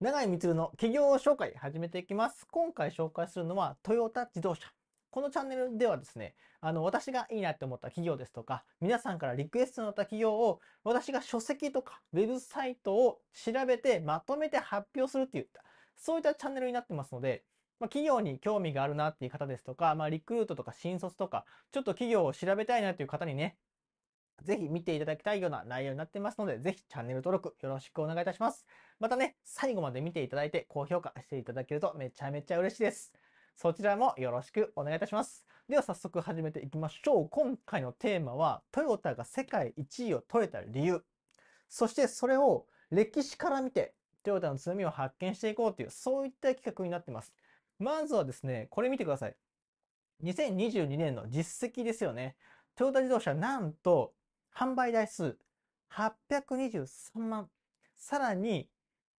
永井光の企業紹介始めていきます。今回紹介するのはトヨタ自動車。このチャンネルではですね、あの、私がいいなって思った企業ですとか、皆さんからリクエストのあった企業を、私が書籍とか、ウェブサイトを調べて、まとめて発表するっていった、そういったチャンネルになってますので、まあ、企業に興味があるなっていう方ですとか、まあ、リクルートとか新卒とか、ちょっと企業を調べたいなっていう方にね、ぜひ見ていただきたいような内容になってますので、ぜひチャンネル登録よろしくお願いいたします。またね、最後まで見ていただいて高評価していただけるとめちゃめちゃ嬉しいです。そちらもよろしくお願いいたします。では早速始めていきましょう。今回のテーマは、トヨタが世界1位を取れた理由。そしてそれを歴史から見て、トヨタの強みを発見していこうという、そういった企画になってます。まずはですね、これ見てください。2022年の実績ですよね。トヨタ自動車、なんと、販売台数823万。さらに、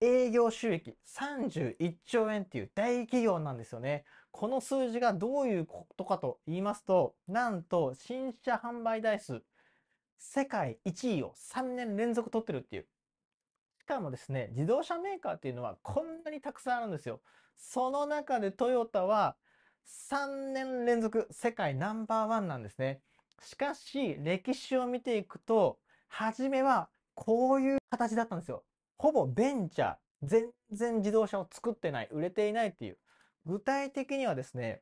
営業収益31兆円っていう大企業なんですよね。この数字がどういうことかと言いますと、なんと新車販売台数、世界1位を3年連続取ってるっていう。しかもですね、自動車メーカーっていうのはこんなにたくさんあるんですよ。その中でトヨタは3年連続世界ナンバーワンなんですね。しかし、歴史を見ていくと、初めはこういう形だったんですよ。ほぼベンチャー、全然自動車を作ってない、売れていないっていう。具体的にはですね、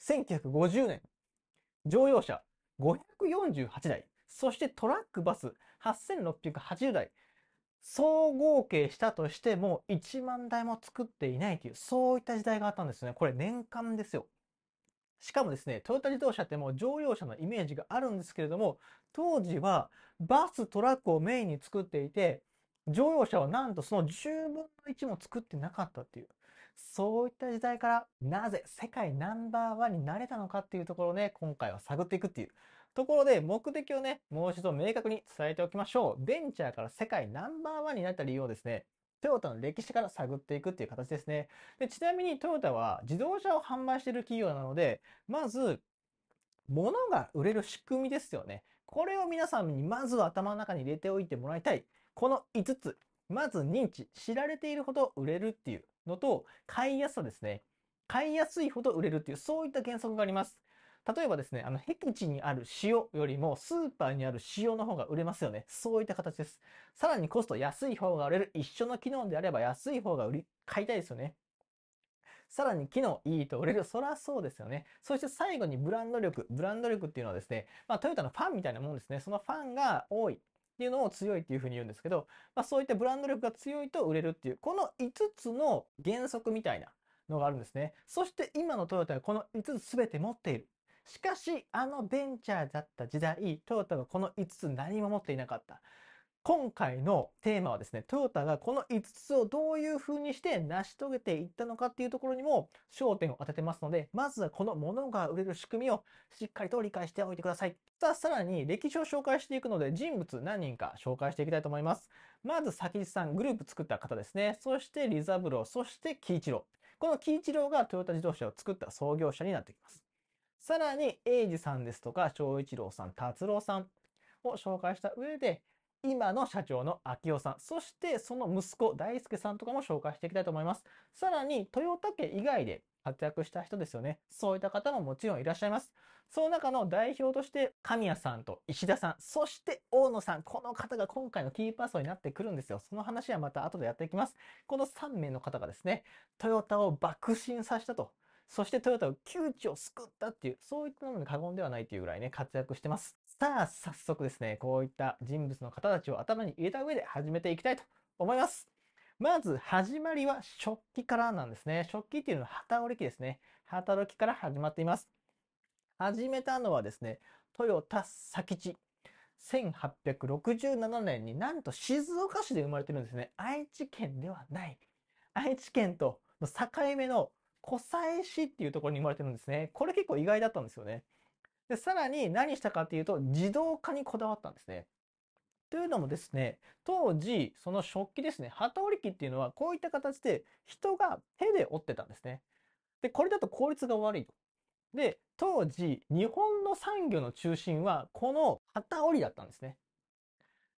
1950年、乗用車548台、そしてトラックバス8680台、総合計したとしても1万台も作っていないという、そういった時代があったんですね。これ年間ですよ。しかもですね、トヨタ自動車ってもう乗用車のイメージがあるんですけれども、当時はバス、トラックをメインに作っていて、乗用車はなんとその10分の1も作ってなかったっていう。そういった時代からなぜ世界ナンバーワンになれたのかっていうところをね、今回は探っていくっていう。ところで目的をね、もう一度明確に伝えておきましょう。ベンチャーから世界ナンバーワンになった理由をですね、トヨタの歴史から探っていくっていう形ですね。でちなみにトヨタは自動車を販売している企業なので、まず、物が売れる仕組みですよね。これを皆さんにまず頭の中に入れておいてもらいたい。この5つ、まず認知、知られているほど売れるっていうのと、買いやすさですね。買いやすいほど売れるっていう、そういった原則があります。例えばですね、あの、僻地にある塩よりも、スーパーにある塩の方が売れますよね。そういった形です。さらにコスト安い方が売れる。一緒の機能であれば安い方が売り、買いたいですよね。さらに機能いいと売れる。そらそうですよね。そして最後にブランド力。ブランド力っていうのはですね、まあトヨタのファンみたいなもんですね。そのファンが多い。っていうのを強いっていうふうに言うんですけど、まあ、そういったブランド力が強いと売れるっていう、この5つの原則みたいなのがあるんですね。そして今のトヨタはこの5つ全て持っている。しかし、あのベンチャーだった時代、トヨタはこの5つ何も持っていなかった。今回のテーマはですね、トヨタがこの5つをどういうふうにして成し遂げていったのかっていうところにも焦点を当ててますので、まずはこのものが売れる仕組みをしっかりと理解しておいてください。さあ、さらに歴史を紹介していくので、人物何人か紹介していきたいと思います。まず、先さん、グループ作った方ですね。そして、リザブロー、そして、キイチロー。このキイチローがトヨタ自動車を作った創業者になってきます。さらに、エイジさんですとか、翔一郎さん、達郎さんを紹介した上で、今の社長の秋夫さん、そしてその息子、大輔さんとかも紹介していきたいと思います。さらに、豊田家以外で活躍した人ですよね。そういった方ももちろんいらっしゃいます。その中の代表として、神谷さんと石田さん、そして大野さん、この方が今回のキーパーソンになってくるんですよ。その話はまた後でやっていきます。この3名の方がですね、トヨタを爆心させたと。そしてトヨタを窮地を救ったっていう、そういったのに過言ではないというぐらいね、活躍してます。さあ、早速ですね、こういった人物の方たちを頭に入れた上で始めていきたいと思います。まず、始まりは食器からなんですね。食器っていうのは旗織機ですね。旗織機から始まっています。始めたのはですね、豊田佐吉。1867年になんと静岡市で生まれてるんですね。愛知県ではない。愛知県との境目の湖西市っていうところに生まれてるんですね。これ結構意外だったんですよね。で、さらに何したかっていうと、自動化にこだわったんですね。というのもですね、当時、その食器ですね、旗織り機っていうのは、こういった形で人が手で折ってたんですね。で、これだと効率が悪いと。で、当時、日本の産業の中心は、この旗織りだったんですね。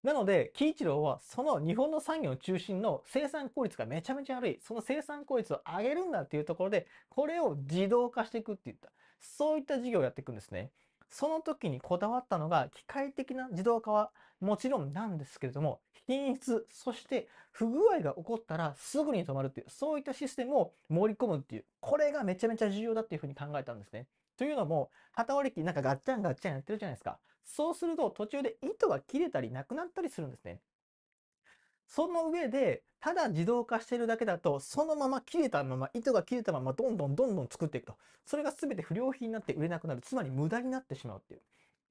なので、喜一郎は、その日本の産業の中心の生産効率がめちゃめちゃ悪い。その生産効率を上げるんだっていうところで、これを自動化していくって言った。そういった事業をやっていくんですね。その時にこだわったのが機械的な自動化はもちろんなんですけれども、品質、そして不具合が起こったらすぐに止まるっていう、そういったシステムを盛り込むっていう、これがめちゃめちゃ重要だっていうふうに考えたんですね。というのも、旗折り機なんかガッチャンガッチャンやってるじゃないですか。そうすると途中で糸が切れたりなくなったりするんですね。その上で、ただ自動化してるだけだと、そのまま切れたまま、糸が切れたまま、どんどんどんどん作っていくと。それが全て不良品になって売れなくなる。つまり無駄になってしまうっていう。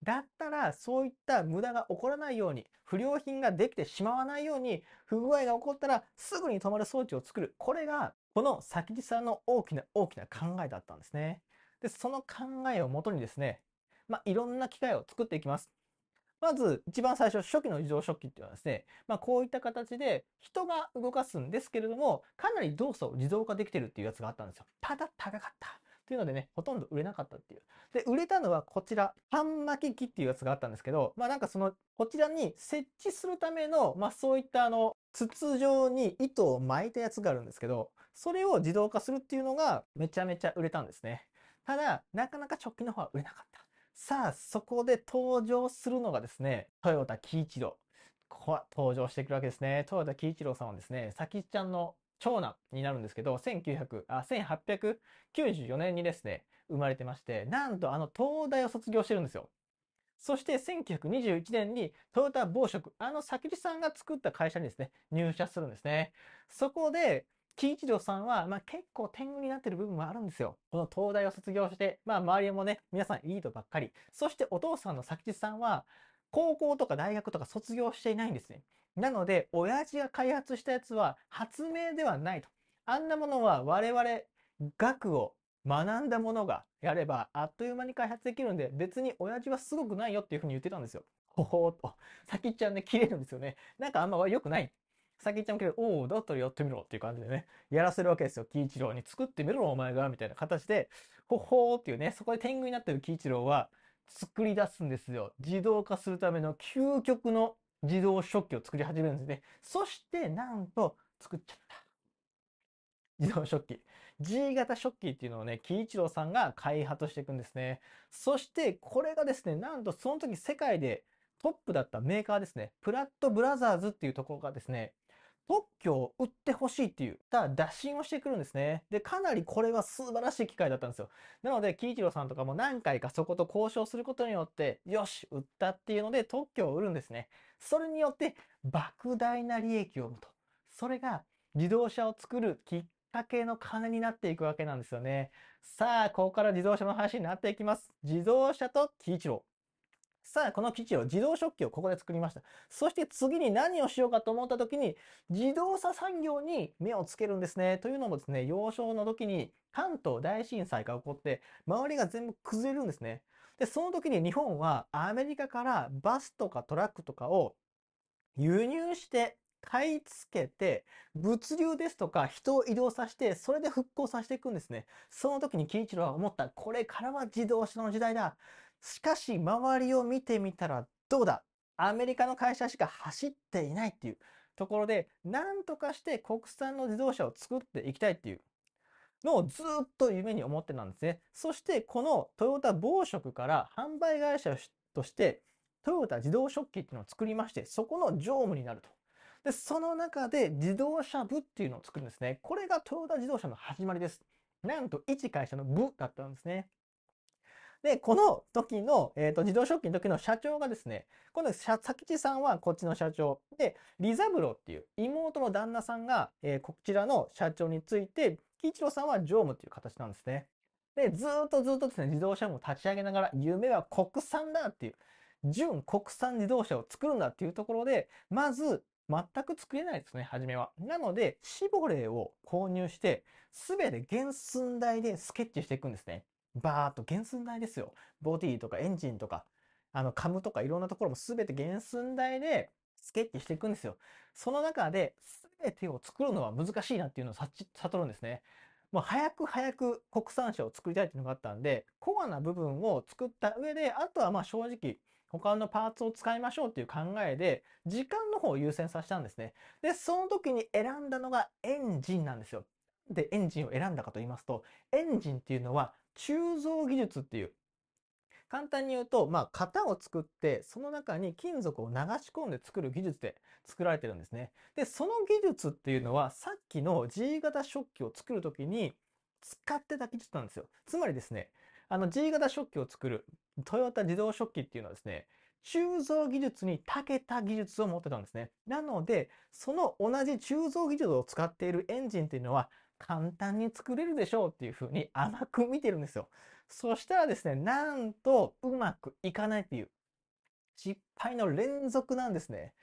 だったら、そういった無駄が起こらないように、不良品ができてしまわないように、不具合が起こったら、すぐに止まる装置を作る。これが、この先地さんの大きな大きな考えだったんですね。で、その考えをもとにですね、まあ、いろんな機械を作っていきます。まず一番最初、初期の異動食器っていうのはですね、まあこういった形で人が動かすんですけれども、かなり動作を自動化できてるっていうやつがあったんですよ。ただ高かった。というのでね、ほとんど売れなかったっていう。で、売れたのはこちら、半巻き機っていうやつがあったんですけど、まあなんかその、こちらに設置するための、まあそういったあの、筒状に糸を巻いたやつがあるんですけど、それを自動化するっていうのがめちゃめちゃ売れたんですね。ただ、なかなか直近の方は売れなかった。さあ、そこで登場するのがですね、豊田喜一郎。ここは登場してくるわけですね。豊田喜一郎さんはですね、さきちゃんの長男になるんですけど、1900あ、1894年にですね、生まれてまして、なんとあの東大を卒業してるんですよ。そして1921年にトヨタ暴食、あの先地さんが作った会社にですね、入社するんですね。そこで、喜一郎さんは、まあ、結構天狗になってる部分もあるんですよ。この東大を卒業して、まあ、周りもね、皆さんいいとばっかり。そしてお父さんの作地さんは、高校とか大学とか卒業していないんですね。なので、親父が開発したやつは発明ではないと。あんなものは我々、学を学んだものがやれば、あっという間に開発できるんで、別に親父はすごくないよっていうふうに言ってたんですよ。ほほーと。先っちゃんね、切れるんですよね。なんかあんま良くない先言っちゃけど、おお、だったらやってみろっていう感じでね、やらせるわけですよ。喜一郎に作ってみろ、お前が、みたいな形で、ほほーっていうね、そこで天狗になってる喜一郎は、作り出すんですよ。自動化するための究極の自動食器を作り始めるんですね。そして、なんと、作っちゃった。自動食器。G 型食器っていうのをね、喜一郎さんが開発していくんですね。そして、これがですね、なんとその時世界でトップだったメーカーですね、プラットブラザーズっていうところがですね、特許を売ってほしいっていう、ただ打診をしてくるんですね。で、かなりこれは素晴らしい機会だったんですよ。なので、喜一郎さんとかも何回かそこと交渉することによって、よし、売ったっていうので特許を売るんですね。それによって、莫大な利益を生むと。それが、自動車を作るきっかけの金になっていくわけなんですよね。さあ、ここから自動車の話になっていきます。自動車と喜一郎。さあ、この基地を自動食器をここで作りました。そして次に何をしようかと思った時に、自動車産業に目をつけるんですね。というのもですね、幼少の時に関東大震災が起こって、周りが全部崩れるんですね。で、その時に日本はアメリカからバスとかトラックとかを輸入して買い付けて、物流ですとか人を移動させて、それで復興させていくんですね。その時に金一郎は思った、これからは自動車の時代だ。しかし周りを見てみたらどうだアメリカの会社しか走っていないっていうところで、なんとかして国産の自動車を作っていきたいっていうのをずっと夢に思ってたんですね。そしてこのトヨタ某食から販売会社としてトヨタ自動食器っていうのを作りまして、そこの常務になると。で、その中で自動車部っていうのを作るんですね。これがトヨタ自動車の始まりです。なんと一会社の部だったんですね。で、この時の、えっ、ー、と、自動食器の時の社長がですね、この佐吉さんはこっちの社長。で、リザブロっていう妹の旦那さんが、えー、こちらの社長について、喜一郎さんは常務っていう形なんですね。で、ずっとずっとですね、自動車も立ち上げながら、夢は国産だっていう、純国産自動車を作るんだっていうところで、まず、全く作れないですね、初めは。なので、シボレーを購入して、すべて原寸大でスケッチしていくんですね。バーっと原寸大ですよ。ボディとかエンジンとか、あの、カムとかいろんなところも全て原寸大でスケッチしていくんですよ。その中で全てを作るのは難しいなっていうのを悟るんですね。もう早く早く国産車を作りたいっていうのがあったんで、コアな部分を作った上で、あとはまあ正直、他のパーツを使いましょうっていう考えで、時間の方を優先させたんですね。で、その時に選んだのがエンジンなんですよ。で、エンジンを選んだかと言いますと、エンジンっていうのは鋳造技術っていう簡単に言うと、まあ、型を作ってその中に金属を流し込んで作る技術で作られてるんですね。でその技術っていうのはさっきの G 型食器を作る時に使ってた技術なんですよ。つまりですねあの G 型食器を作るトヨタ自動食器っていうのはですね鋳造技術に長けた技術を持ってたんですね。なのでその同じ鋳造技術を使っているエンジンっていうのは簡単に作れるでしょうっていうふうに甘く見てるんですよ。そしたらですね、なんとうまくいかないっていう失敗の連続なんですね。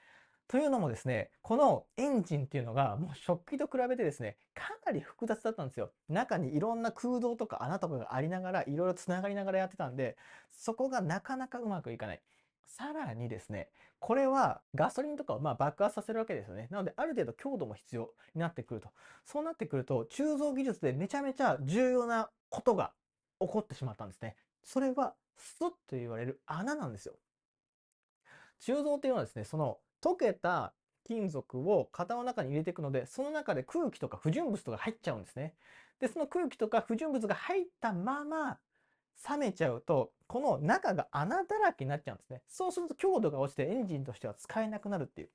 というのもですね、このエンジンっていうのがもう食器と比べてですね、かなり複雑だったんですよ。中にいろんな空洞とか穴とかがありながら、いろいろ繋がりながらやってたんで、そこがなかなかうまくいかない。さらにですね、これはガソリンとかをまあ爆発させるわけですよね。なので、ある程度強度も必要になってくると。そうなってくると、鋳造技術でめちゃめちゃ重要なことが起こってしまったんですね。それは、スッと言われる穴なんですよ。鋳造っていうのはですね、その溶けた金属を型の中に入れていくので、その中で空気とか不純物とか入っちゃうんですね。で、その空気とか不純物が入ったまま、冷めちゃうと、この中が穴だらけになっちゃうんですね。そうすると強度が落ちてエンジンとしては使えなくなるっていう。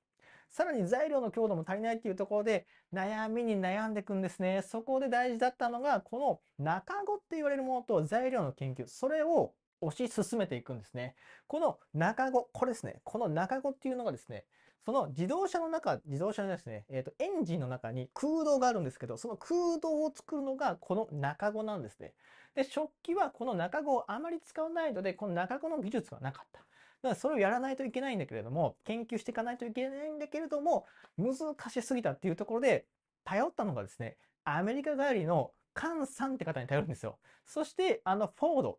さらに材料の強度も足りないっていうところで悩みに悩んでいくんですね。そこで大事だったのが、この中子って言われるものと材料の研究、それを推し進めていくんですね。この中子、これですね。この中子っていうのがですね、その自動車の中、自動車ですね、えっ、ー、と、エンジンの中に空洞があるんですけど、その空洞を作るのがこの中子なんですね。で、食器はこの中子をあまり使わないので、この中子の技術はなかった。だからそれをやらないといけないんだけれども、研究していかないといけないんだけれども、難しすぎたっていうところで、頼ったのがですね、アメリカ帰りのカンさんって方に頼るんですよ。そして、あの、フォード、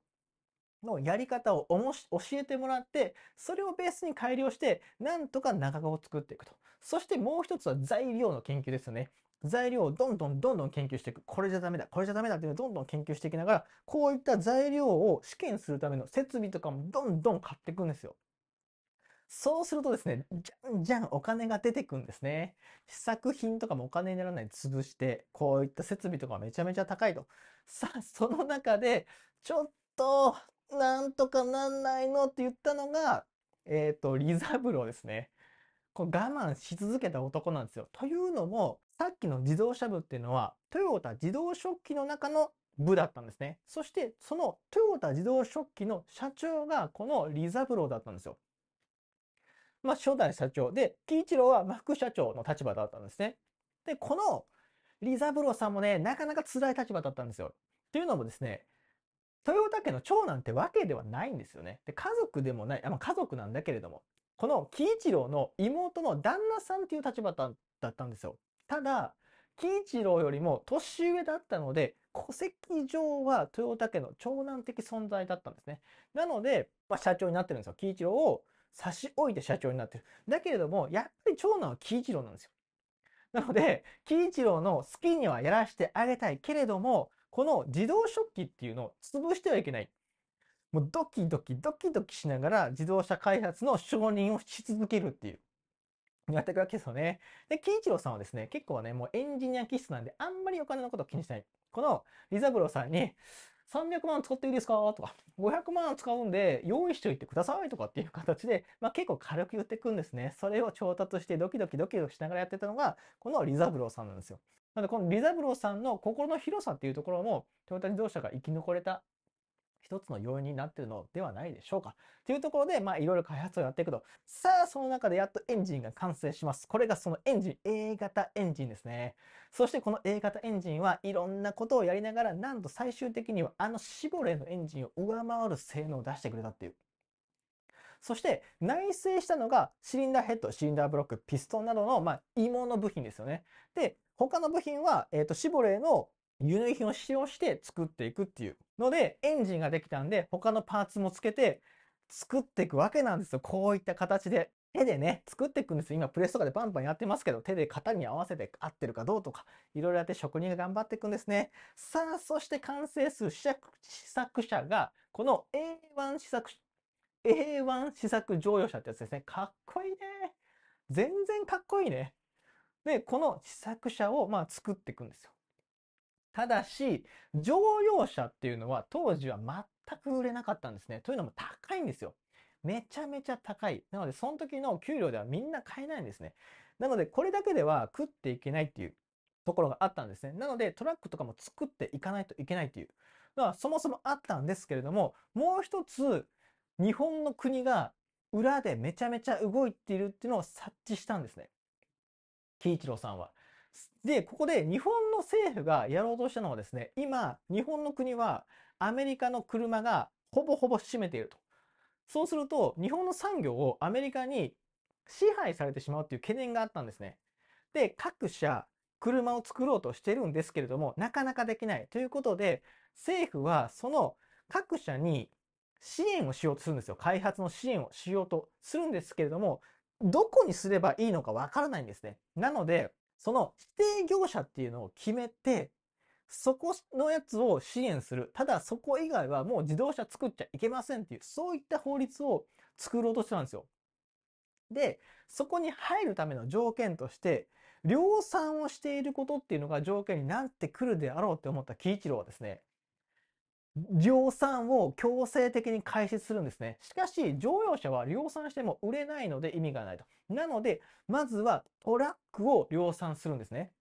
のやり方をおもし教えてもらって、それをベースに改良して、なんとか中を作っていくと。そしてもう一つは材料の研究ですよね。材料をどんどんどんどん研究していく。これじゃダメだ、これじゃダメだっていうのをどんどん研究していきながら、こういった材料を試験するための設備とかもどんどん買っていくんですよ。そうするとですね、じゃんじゃんお金が出てくるんですね。試作品とかもお金にならない潰して、こういった設備とかめちゃめちゃ高いと。さあ、その中で、ちょっとなんとかなんないのって言ったのが、えっ、ー、と、リザブロですね。こう我慢し続けた男なんですよ。というのも、さっきの自動車部っていうのは、トヨタ自動食器の中の部だったんですね。そして、そのトヨタ自動食器の社長が、このリザブロだったんですよ。まあ、初代社長で、喜一郎は副社長の立場だったんですね。で、このリザブロさんもね、なかなか辛い立場だったんですよ。というのもですね、豊田家の長男ってわけではないんですよね。で、家族でもない、あ家族なんだけれども、この喜一郎の妹の旦那さんっていう立場だったんですよ。ただ、喜一郎よりも年上だったので、戸籍上は豊田家の長男的存在だったんですね。なので、まあ、社長になってるんですよ。喜一郎を差し置いて社長になってる。だけれども、やっぱり長男は喜一郎なんですよ。なので、喜一郎の好きにはやらせてあげたいけれども、この自動食器っていうのを潰してはいけない。もうドキドキドキドキしながら自動車開発の承認をし続けるっていう。やっていくわけですよね。で、金一郎さんはですね、結構ね、もうエンジニア気質なんで、あんまりお金のことを気にしない。この、リザブロさんに、300万使っていいですかとか、500万使うんで用意しておいてくださいとかっていう形で、まあ、結構軽く言ってくんですね。それを調達してドキドキドキドキしながらやってたのが、このリザブローさんなんですよ。なので、このリザブローさんの心の広さっていうところも、トヨタ自動車が生き残れた一つの要因になってるのではないでしょうか。というところで、まあ、いろいろ開発をやっていくと、さあ、その中でやっとエンジンが完成します。これがそのエンジン、A 型エンジンですね。そしてこの A 型エンジンはいろんなことをやりながら、なんと最終的にはあのシボレーのエンジンを上回る性能を出してくれたっていう。そして内製したのがシリンダーヘッド、シリンダーブロック、ピストンなどの、まあ、部品ですよね。で、他の部品は、えっ、ー、と、シボレーの輸入品を使用して作っていくっていうので、エンジンができたんで、他のパーツもつけて作っていくわけなんですよ。こういった形で。手でね、作っていくんですよ。今、プレスとかでバンバンやってますけど、手で型に合わせて合ってるかどうとか、いろいろやって職人が頑張っていくんですね。さあ、そして完成する試作者が、この A1 試作、A1 試作乗用車ってやつですね。かっこいいね。全然かっこいいね。で、この試作車をまあ作っていくんですよ。ただし、乗用車っていうのは当時は全く売れなかったんですね。というのも高いんですよ。めちゃめちゃ高い。なので、その時の給料ではみんな買えないんですね。なので、これだけでは食っていけないっていうところがあったんですね。なので、トラックとかも作っていかないといけないっていう。だからそもそもあったんですけれども、もう一つ、日本の国が裏でめちゃめちゃ動いているっていうのを察知したんですね。喜一郎さんは。で、ここで日本の政府がやろうとしたのはですね、今、日本の国はアメリカの車がほぼほぼ占めていると。そうすると、日本の産業をアメリカに支配されてしまうという懸念があったんですね。で、各社、車を作ろうとしてるんですけれども、なかなかできない。ということで、政府はその各社に支援をしようとするんですよ。開発の支援をしようとするんですけれども、どこにすればいいのかわからないんですね。なので、その指定業者っていうのを決めて、そこのやつを支援する。ただそこ以外はもう自動車作っちゃいけませんっていう、そういった法律を作ろうとしてたんですよ。で、そこに入るための条件として、量産をしていることっていうのが条件になってくるであろうって思った喜一郎はですね、量産を強制的に開始するんですね。しかし、乗用車は量産しても売れないので意味がないと。なので、まずはトラックを量産するんですね。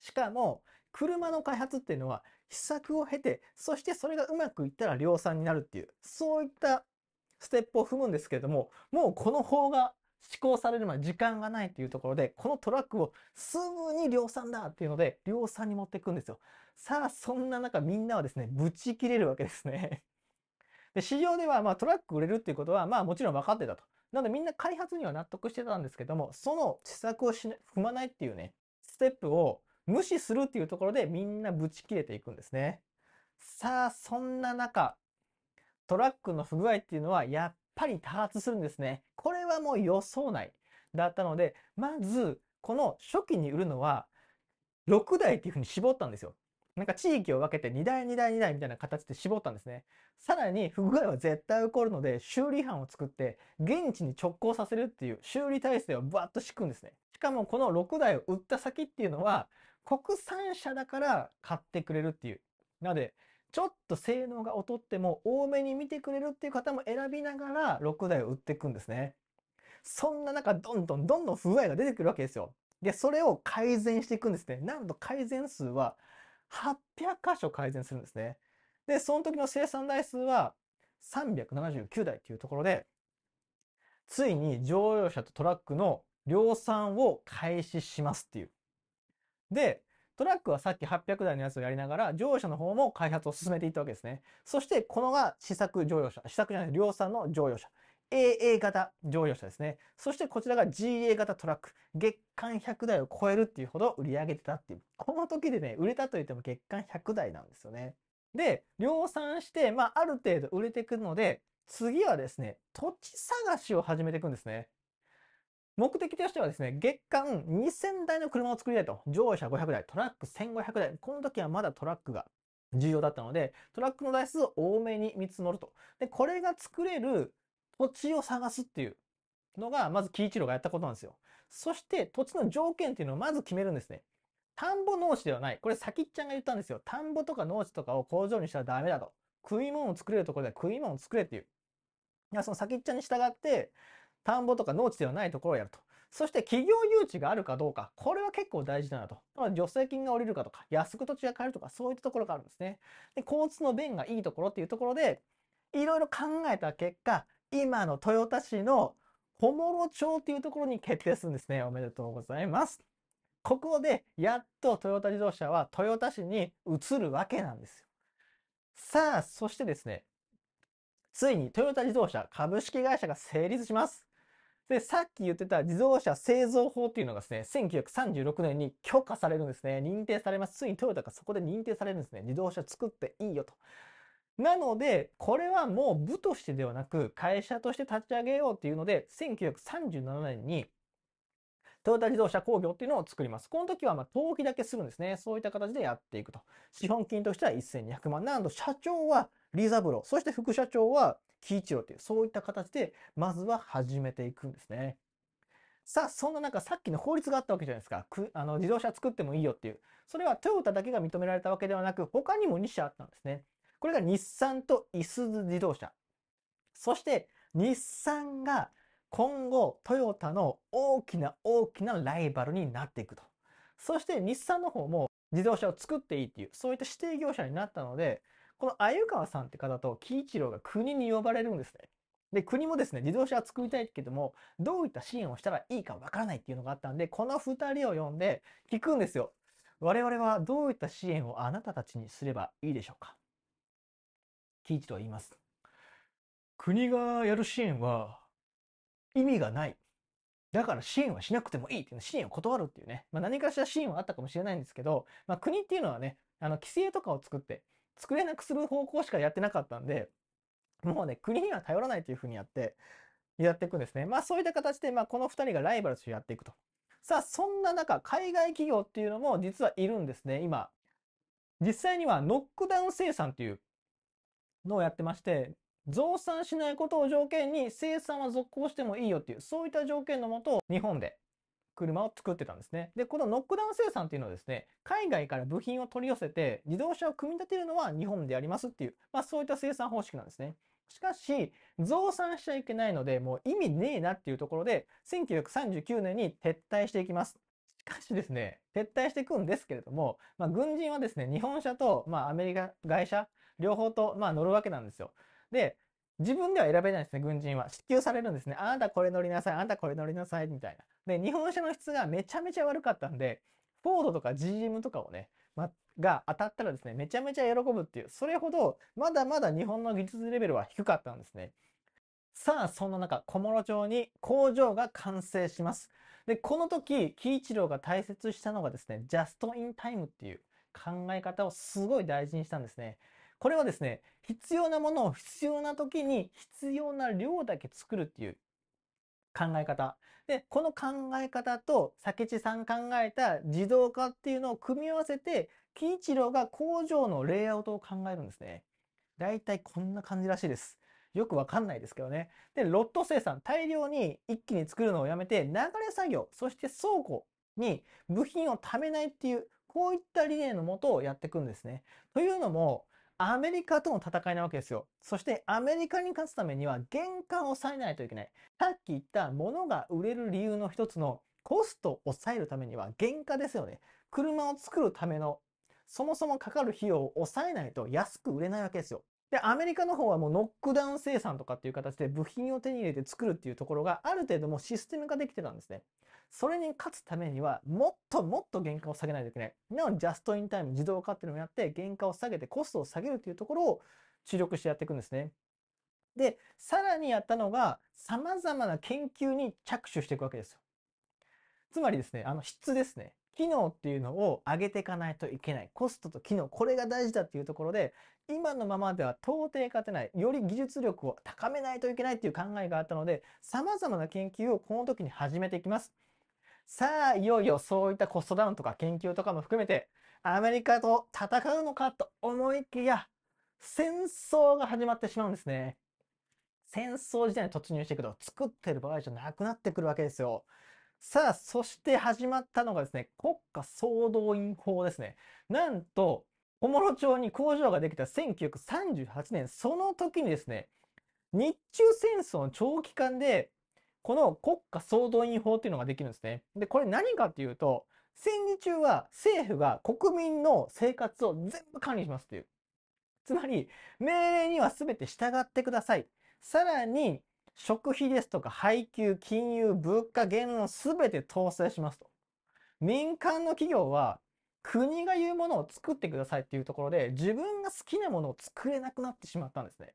しかも、車の開発っていうのは、試作を経て、そしてそれがうまくいったら量産になるっていう、そういったステップを踏むんですけれども、もうこの法が施行されるまで時間がないっていうところで、このトラックをすぐに量産だっていうので、量産に持っていくんですよ。さあ、そんな中みんなはですね、ぶち切れるわけですね。で市場ではまあトラック売れるっていうことはまあもちろん分かってたと。なのでみんな開発には納得してたんですけども、その施策をし踏まないっていうね、ステップを無視するっていうところでみんなぶち切れていくんですね。さあ、そんな中、トラックの不具合っていうのはやっぱり多発するんですね。これはもう予想内だったので、まず、この初期に売るのは6台っていうふうに絞ったんですよ。なんか地域を分けて2台2台2台みたいな形で絞ったんですね。さらに不具合は絶対起こるので修理班を作って現地に直行させるっていう修理体制をバッと敷くんですね。しかもこの6台を売った先っていうのは国産車だから買ってくれるっていう。なので、ちょっと性能が劣っても多めに見てくれるっていう方も選びながら6台を売っていくんですね。そんな中、どんどんどんどん不具合が出てくるわけですよ。で、それを改善していくんですね。なんと改善数は800箇所改善するんですね。で、その時の生産台数は379台というところで、ついに乗用車とトラックの量産を開始しますっていう。で、トラックはさっき800台のやつをやりながら、乗用車の方も開発を進めていったわけですね。そして、このが試作乗用車、試作じゃない、量産の乗用車。AA 型乗用車ですね。そしてこちらが GA 型トラック。月間100台を超えるっていうほど売り上げてたっていう。この時でね、売れたといっても月間100台なんですよね。で、量産して、まあ、ある程度売れてくくので、次はですね、土地探しを始めていくんですね。目的としてはですね、月間2000台の車を作りたいと。乗用車500台、トラック1500台。この時はまだトラックが重要だったので、トラックの台数を多めに見積もると。で、これが作れる土地を探すっていうのが、まず喜一郎がやったことなんですよ。そして土地の条件っていうのをまず決めるんですね。田んぼ農地ではない。これ、さきっちゃんが言ったんですよ。田んぼとか農地とかを工場にしたらダメだと。食い物を作れるところでは食い物を作れっていう。いや、そのきっちゃんに従って、田んぼとか農地ではないところをやると。そして企業誘致があるかどうか、これは結構大事だなと。助成金が下りるかとか、安く土地が買えるとか、そういったところがあるんですね。で、交通の便がいいところっていうところで、いろいろ考えた結果、今の豊田市の小諸町っていうところに決定するんですね。おめでとうございます。ここでやっとトヨタ自動車は豊田市に移るわけなんですよ。さあ、そしてですね、ついにトヨタ自動車株式会社が成立します。で、さっき言ってた自動車製造法っていうのがですね、1936年に許可されるんですね。認定されます。ついにトヨタがそこで認定されるんですね。自動車作っていいよと。なので、これはもう部としてではなく、会社として立ち上げようっていうので、1937年に、トヨタ自動車工業っていうのを作ります。この時は、ま登記だけするんですね。そういった形でやっていくと。資本金としては1200万。なんと、社長はリザブロ、そして副社長は喜一郎っていう、そういった形で、まずは始めていくんですね。さあ、そんな中、さっきの法律があったわけじゃないですか。くあの自動車作ってもいいよっていう。それはトヨタだけが認められたわけではなく、他にも2社あったんですね。これが日産といす自動車。そして日産が今後トヨタの大きな大きなライバルになっていくと。そして日産の方も自動車を作っていいっていう、そういった指定業者になったので、この鮎川さんって方と喜一郎が国に呼ばれるんですね。で、国もですね、自動車は作りたいけども、どういった支援をしたらいいかわからないっていうのがあったんで、この2人を呼んで聞くんですよ。我々はどういった支援をあなたたちにすればいいでしょうか喜一とは言います。国がやる支援は意味がない。だから支援はしなくてもいいっていうの、支援を断るっていうね。まあ、何かしら支援はあったかもしれないんですけど、まあ、国っていうのはね、あの規制とかを作って、作れなくする方向しかやってなかったんで、もうね、国には頼らないというふうにやって、やっていくんですね。まあそういった形で、まあこの2人がライバルとしてやっていくと。さあ、そんな中、海外企業っていうのも実はいるんですね、今。実際にはノックダウン生産というのをやってまして、増産しないことを条件に生産は続行してもいいよっていう、そういった条件のもと、日本で車を作ってたんですね。で、このノックダウン生産っていうのはですね、海外から部品を取り寄せて自動車を組み立てるのは日本でやりますっていう、まあそういった生産方式なんですね。しかし、増産しちゃいけないので、もう意味ねえなっていうところで、1939年に撤退していきます。しかしですね、撤退していくんですけれども、まあ、軍人はですね、日本車と、まあ、アメリカ、会社両方と、まあ、乗るわけなんですよ。で、自分では選べないですね、軍人は。支給されるんですね。あなたこれ乗りなさい、あなたこれ乗りなさい、みたいな。で、日本車の質がめちゃめちゃ悪かったんで、フォードとか GM とかをね、ま、が当たったらですね、めちゃめちゃ喜ぶっていう、それほど、まだまだ日本の技術レベルは低かったんですね。さあ、そんな中、小諸町に工場が完成します。で、この時、喜一郎が大切したのがですね、ジャストインタイムっていう考え方をすごい大事にしたんですね。これはですね、必要なものを必要な時に必要な量だけ作るっていう考え方。で、この考え方と佐吉さん考えた自動化っていうのを組み合わせて、喜一郎が工場のレイアウトを考えるんですね。だいたいこんな感じらしいです。よくわかんないですけどね。で、ロット生産、大量に一気に作るのをやめて、流れ作業、そして倉庫に部品を貯めないっていう、こういった理念のもとをやっていくんですね。というのも、アメリカとの戦いなわけですよ。そしてアメリカに勝つためには原価を抑えないといけない。さっき言った物が売れる理由の一つのコストを抑えるためには原価ですよね。車を作るための、そもそもかかる費用を抑えないと安く売れないわけですよ。で、アメリカの方はもうノックダウン生産とかっていう形で部品を手に入れて作るっていうところがある程度もうシステム化できてたんですね。それに勝つためには、もっともっと原価を下げないといけない。なので、ジャストインタイム、自動化っていうのをやって、原価を下げてコストを下げるというところを注力してやっていくんですね。で、さらにやったのが、様々な研究に着手していくわけですよ。つまりですね、あの質ですね。機能っていうのを上げていかないといけない。コストと機能、これが大事だっていうところで、今のままでは到底勝てない。より技術力を高めないといけないっていう考えがあったので、様々な研究をこの時に始めていきます。さあ、いよいよそういったコストダウンとか研究とかも含めて、アメリカと戦うのかと思いきや、戦争が始まってしまうんですね。戦争時代に突入していくと、作ってる場合じゃなくなってくるわけですよ。さあ、そして始まったのがですね、国家総動員法ですね。なんと、小室町に工場ができた1938年、その時にですね、日中戦争の長期間でこの国家総動員法っていうのができるんですね。で、これ何かっていうと、戦時中は政府が国民の生活を全部管理しますっていう。つまり、命令には全て従ってください。さらに、食費ですとか配給、金融、物価、言論全て統制しますと。民間の企業は国が言うものを作ってくださいっていうところで自分が好きなものを作れなくなってしまったんですね。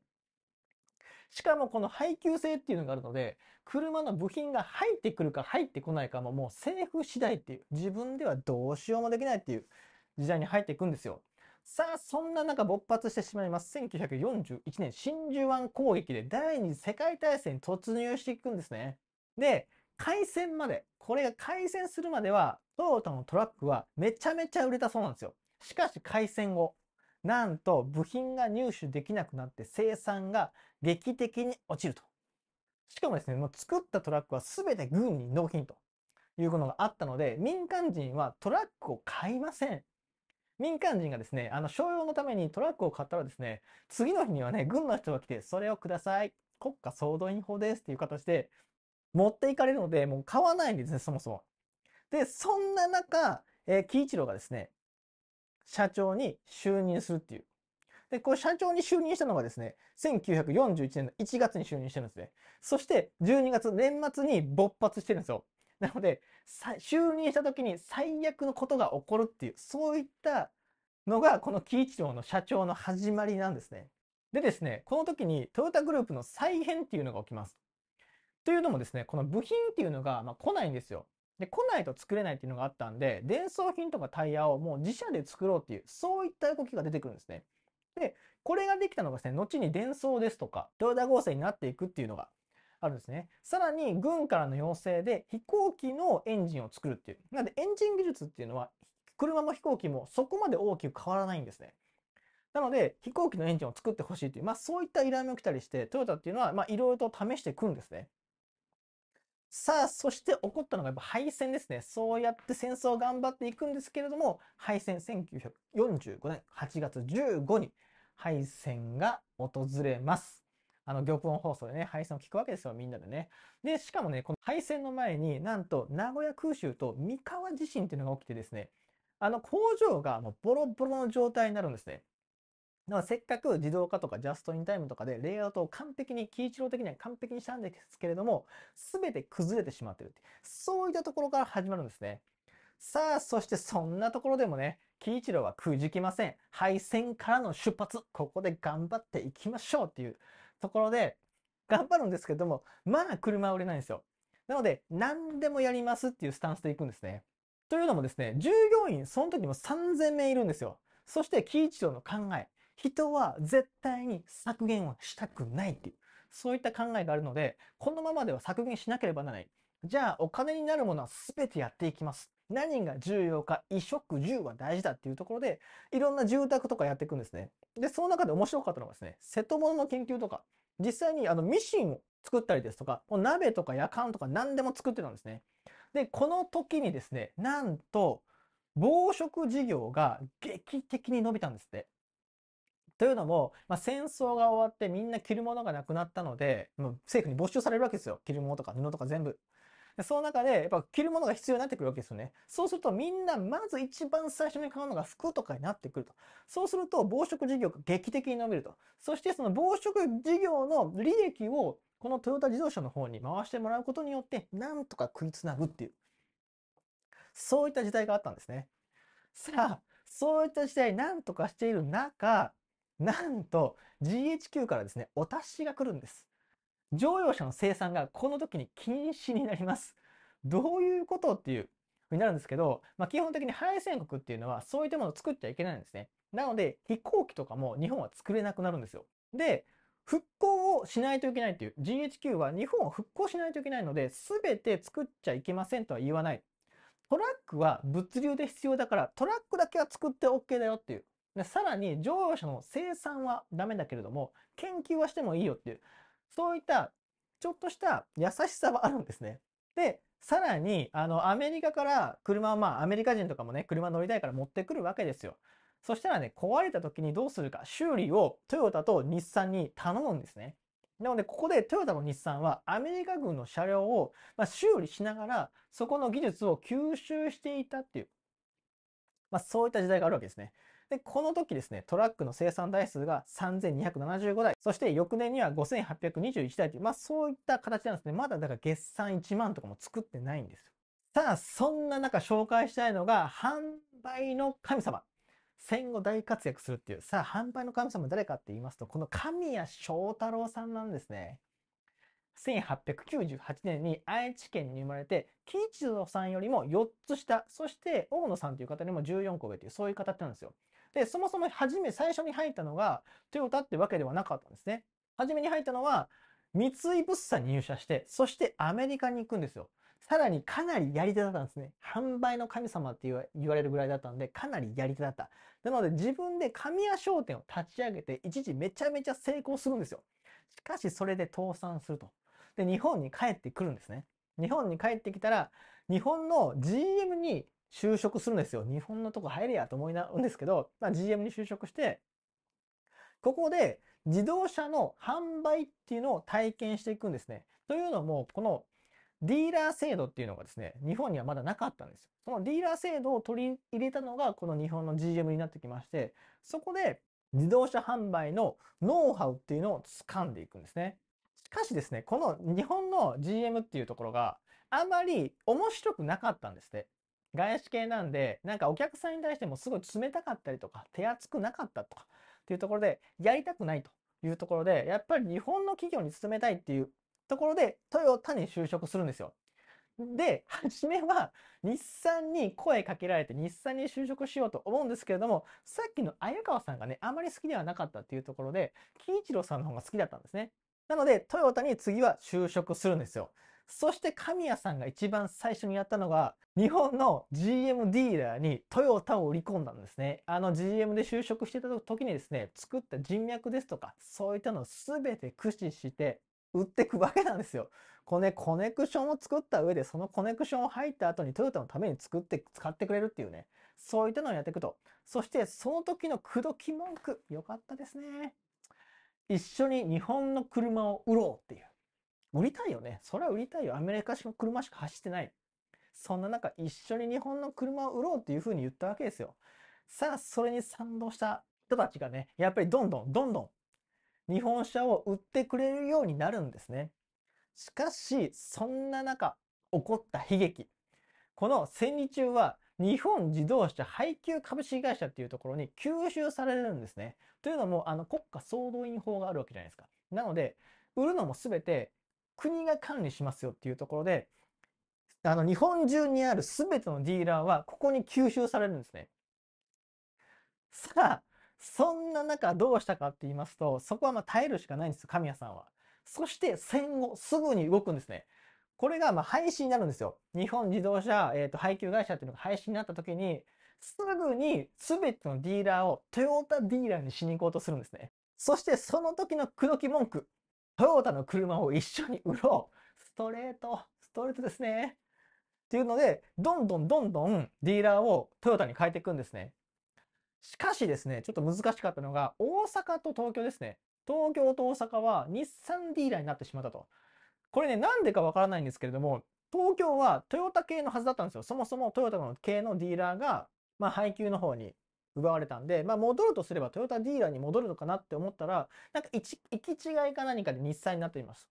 しかもこの配給性っていうのがあるので、車の部品が入ってくるか入ってこないかももう政府次第っていう、自分ではどうしようもできないっていう時代に入っていくんですよ。さあ、そんな中勃発してしまいます。1941年真珠湾攻撃で第二次世界大戦に突入していくんですね。で、開戦まで、これが開戦するまでは、トヨタのトラックはめちゃめちゃ売れたそうなんですよ。しかし開戦後、なんと部品が入手できなくなって生産が劇的に落ちると。しかもですね、もう作ったトラックはすべて軍に納品ということがあったので、民間人はトラックを買いません。民間人がですね、あの、商用のためにトラックを買ったらですね、次の日にはね、軍の人が来て、それをください。国家総動員法ですっていう形で、持っていかれるので、もう買わないんですね、そもそも。で、そんな中、えー、喜一郎がですね、社長に就任するっていう、で、こ社長に就任したのがですね、1941年の1月に就任してるんですね。そして、12月、年末に勃発してるんですよ。なので、就任した時に最悪のことが起こるっていう、そういったのが、この喜一郎の社長の始まりなんですね。でですね、この時にトヨタグループの再編っていうのが起きます。というのもですね、この部品っていうのが、ま来ないんですよ。で、来ないと作れないっていうのがあったんで、伝送品とかタイヤをもう自社で作ろうっていう、そういった動きが出てくるんですね。で、これができたのがですね、後に伝送ですとか、ヨ田合成になっていくっていうのがあるんですね。さらに、軍からの要請で飛行機のエンジンを作るっていう。なので、エンジン技術っていうのは、車も飛行機もそこまで大きく変わらないんですね。なので、飛行機のエンジンを作ってほしいという、まあそういった依頼も来たりして、トヨタっていうのは、まあいろいろと試していくんですね。さあ、そして起こったのがやっぱ敗戦ですね。そうやって戦争を頑張っていくんですけれども、敗戦1945年8月15に敗戦が訪れます。あの、玉音放送でね、敗戦を聞くわけですよ、みんなでね。で、しかもね、この敗戦の前になんと名古屋空襲と三河地震っていうのが起きてですね、あの工場がもうボロボロの状態になるんですね。だからせっかく自動化とかジャストインタイムとかでレイアウトを完璧に、キーチロ的には完璧にしたんですけれども、すべて崩れてしまってるって。そういったところから始まるんですね。さあ、そしてそんなところでもね、キ一チロはくじきません。敗戦からの出発。ここで頑張っていきましょうっていうところで、頑張るんですけども、まあ車は売れないんですよ。なので、何でもやりますっていうスタンスでいくんですね。というのもですね、従業員、その時も3000名いるんですよ。そして、キ一チロの考え。人は絶対に削減はしたくないっていう、そういった考えがあるので、このままでは削減しなければならない。じゃあ、お金になるものは全てやっていきます。何が重要か、衣食住は大事だっていうところで、いろんな住宅とかやっていくんですね。で、その中で面白かったのがですね、瀬戸物の研究とか、実際にあのミシンを作ったりですとか、もう鍋とかやかんとか何でも作ってたんですね。で、この時にですね、なんと、防食事業が劇的に伸びたんですって。というのも、まあ、戦争が終わってみんな着るものがなくなったので、もう政府に没収されるわけですよ。着るものとか布とか全部。でその中で、やっぱ着るものが必要になってくるわけですよね。そうするとみんな、まず一番最初に買うのが服とかになってくると。そうすると、防食事業が劇的に伸びると。そしてその防食事業の利益を、このトヨタ自動車の方に回してもらうことによって、なんとか食いつなぐっていう。そういった時代があったんですね。さあ、そういった時代、なんとかしている中、なんと GHQ からですね、お達しが来るんです。乗用車の生産がこの時に禁止になります。どういうことっていうふうになるんですけど、まあ、基本的に敗戦国っていうのはそういったものを作っちゃいけないんですね。なので飛行機とかも日本は作れなくなるんですよ。で、復興をしないといけないっていう GHQ は日本を復興しないといけないので全て作っちゃいけませんとは言わない。トラックは物流で必要だからトラックだけは作って OK だよっていうで、さらに乗用車の生産はダメだけれども、研究はしてもいいよっていう、そういったちょっとした優しさはあるんですね。で、さらに、あの、アメリカから車をまあ、アメリカ人とかもね、車乗りたいから持ってくるわけですよ。そしたらね、壊れた時にどうするか、修理をトヨタと日産に頼むんですね。なので、ここでトヨタと日産はアメリカ軍の車両を、まあ、修理しながら、そこの技術を吸収していたっていう、まあ、そういった時代があるわけですね。で、この時ですね、トラックの生産台数が3275台、そして翌年には5821台という、まあそういった形なんですね。まだだから月産1万とかも作ってないんですよ。さあ、そんな中紹介したいのが、販売の神様。戦後大活躍するっていう。さあ、販売の神様誰かって言いますと、この神谷翔太郎さんなんですね。1898年に愛知県に生まれて、喜一郎さんよりも4つ下、そして大野さんという方にも14個上という、そういう形なんですよ。で、そもそも初め、最初に入ったのが、トヨタってわけではなかったんですね。初めに入ったのは、三井物産に入社して、そしてアメリカに行くんですよ。さらにかなりやり手だったんですね。販売の神様って言われるぐらいだったんで、かなりやり手だった。なので自分で神谷商店を立ち上げて、一時めちゃめちゃ成功するんですよ。しかしそれで倒産すると。で、日本に帰ってくるんですね。日本に帰ってきたら、日本の GM に就職するんですよ。日本のとこ入れやと思いなんですけど、まあ、GM に就職して、ここで自動車の販売っていうのを体験していくんですね。というのも、このディーラー制度っていうのがですね、日本にはまだなかったんですよ。そのディーラー制度を取り入れたのが、この日本の GM になってきまして、そこで自動車販売のノウハウっていうのを掴んでいくんですね。しかしですね、この日本の GM っていうところがあまり面白くなかったんですね。外資系なんで、なんかお客さんに対してもすごい冷たかったりとか、手厚くなかったとか、っていうところで、やりたくないというところで、やっぱり日本の企業に勤めたいっていうところで、トヨタに就職するんですよ。で、初めは日産に声かけられて日産に就職しようと思うんですけれども、さっきの鮎川さんがね、あまり好きではなかったっていうところで、喜一郎さんの方が好きだったんですね。なので、トヨタに次は就職するんですよ。そして神谷さんが一番最初にやったのが、日本の GM ディーラーにトヨタを売り込んだんですね。あの GM で就職してた時にですね、作った人脈ですとか、そういったのを全て駆使して、売っていくわけなんですよ。これ、ね、コネクションを作った上で、そのコネクションを入った後にトヨタのために作って、使ってくれるっていうね、そういったのをやっていくと。そして、その時の口説き文句、よかったですね。一緒に日本の車を売ろうっていう。売りたいよね。それは売りたいよ。アメリカ式の車しか走ってない。そんな中、一緒に日本の車を売ろうっていうふうに言ったわけですよ。さあ、それに賛同した人たちがね、やっぱりどんどんどんどん日本車を売ってくれるようになるんですね。しかし、そんな中、起こった悲劇。この戦時中は、日本自動車配給株式会社っていうところに吸収されるんですね。というのも、あの、国家総動員法があるわけじゃないですか。なので、売るのもべて国が管理しますよっていうところで、あの、日本中にある全てのディーラーは、ここに吸収されるんですね。さあ、そんな中どうしたかって言いますと、そこはま耐えるしかないんですよ、神谷さんは。そして戦後、すぐに動くんですね。これがま廃止になるんですよ。日本自動車、えー、と配給会社っていうのが廃止になった時に、すぐに全てのディーラーをトヨタディーラーにしに行こうとするんですね。そしてその時の口説き文句。トヨタの車を一緒に売ろう。ストレート、ストレートですね。っていうので、どんどんどんどんディーラーをトヨタに変えていくんですね。しかしですね、ちょっと難しかったのが、大阪と東京ですね。東京と大阪は日産ディーラーになってしまったと。これね、なんでかわからないんですけれども、東京はトヨタ系のはずだったんですよ。そもそもトヨタの系のディーラーが、まあ、配給の方に奪われたんで、まあ、戻るとすればトヨタディーラーに戻るのかなって思ったら、なんか行き違いか何かで日産になっています。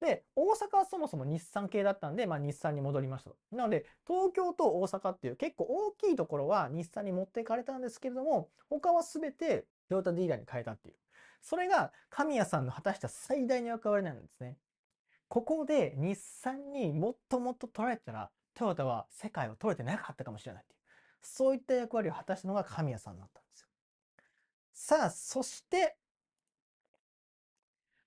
で、大阪はそもそも日産系だったんで、まあ、日産に戻りましたなので、東京と大阪っていう結構大きいところは日産に持っていかれたんですけれども、他は全てトヨタディーラーに変えたっていう。それが神谷さんの果たした最大の役割なんですね。ここで日産にもっともっと取られたら、トヨタは世界を取れてなかったかもしれないっていう。そういった役割を果たしたのが神谷さんだったんですよ。さあ、そして、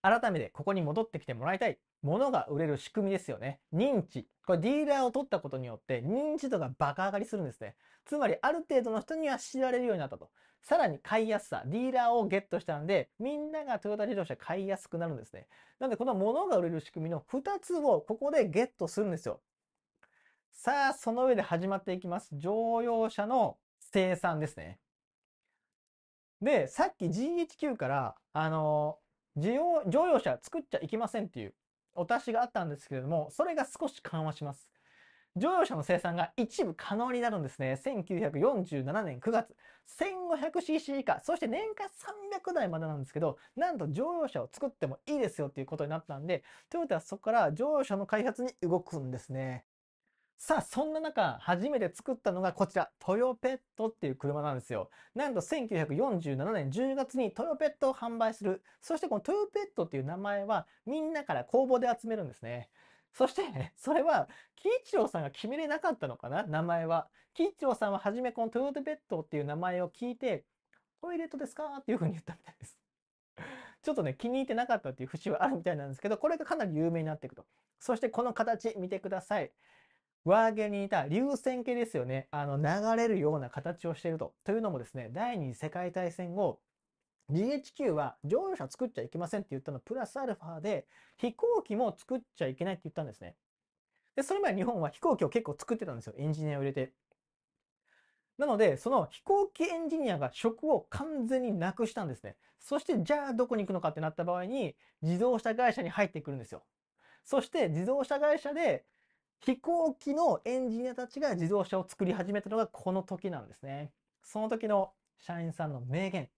改めてここに戻ってきてもらいたい。物が売れる仕組みですよね。認知。これディーラーを取ったことによって認知度がバカ上がりするんですね。つまりある程度の人には知られるようになったと。さらに買いやすさ、ディーラーをゲットしたので、みんながトヨタ自動車買いやすくなるんですね。なのでこの物が売れる仕組みの2つをここでゲットするんですよ。さあ、その上で始まっていきます。乗用車の生産ですね。で、さっき GHQ から、あの乗用車作っちゃいけませんっていうお達しがあったんですけれども、それが少し緩和します。乗用車の生産が一部可能になるんですね。1947年9月、1500cc 以下、そして年間300台までなんですけど、なんと乗用車を作ってもいいですよっていうことになったんで、トヨタはそこから乗用車の開発に動くんですね。さあ、そんな中、初めて作ったのがこちら、トヨペットっていう車なんですよ。なんと1947年10月にトヨペットを販売する。そしてこのトヨペットっていう名前は、みんなから公募で集めるんですね。そして、それは、喜一郎さんが決めれなかったのかな名前は。喜一郎さんは初めこのトヨペットっていう名前を聞いて、トイレットですかっていう風に言ったみたいです。ちょっとね、気に入ってなかったっていう節はあるみたいなんですけど、これがかなり有名になっていくと。そしてこの形見てください。上下にいた流線形ですよね。あの、流れるような形をしていると。というのもですね、第二次世界大戦後、GHQ は乗用車作っちゃいけませんって言ったのプラスアルファで飛行機も作っちゃいけないって言ったんですね。で、それまで日本は飛行機を結構作ってたんですよ。エンジニアを入れて。なので、その飛行機エンジニアが職を完全になくしたんですね。そして、じゃあどこに行くのかってなった場合に、自動車会社に入ってくるんですよ。そして、自動車会社で飛行機のエンジニアたちが自動車を作り始めたのがこの時なんですね。その時の社員さんの名言。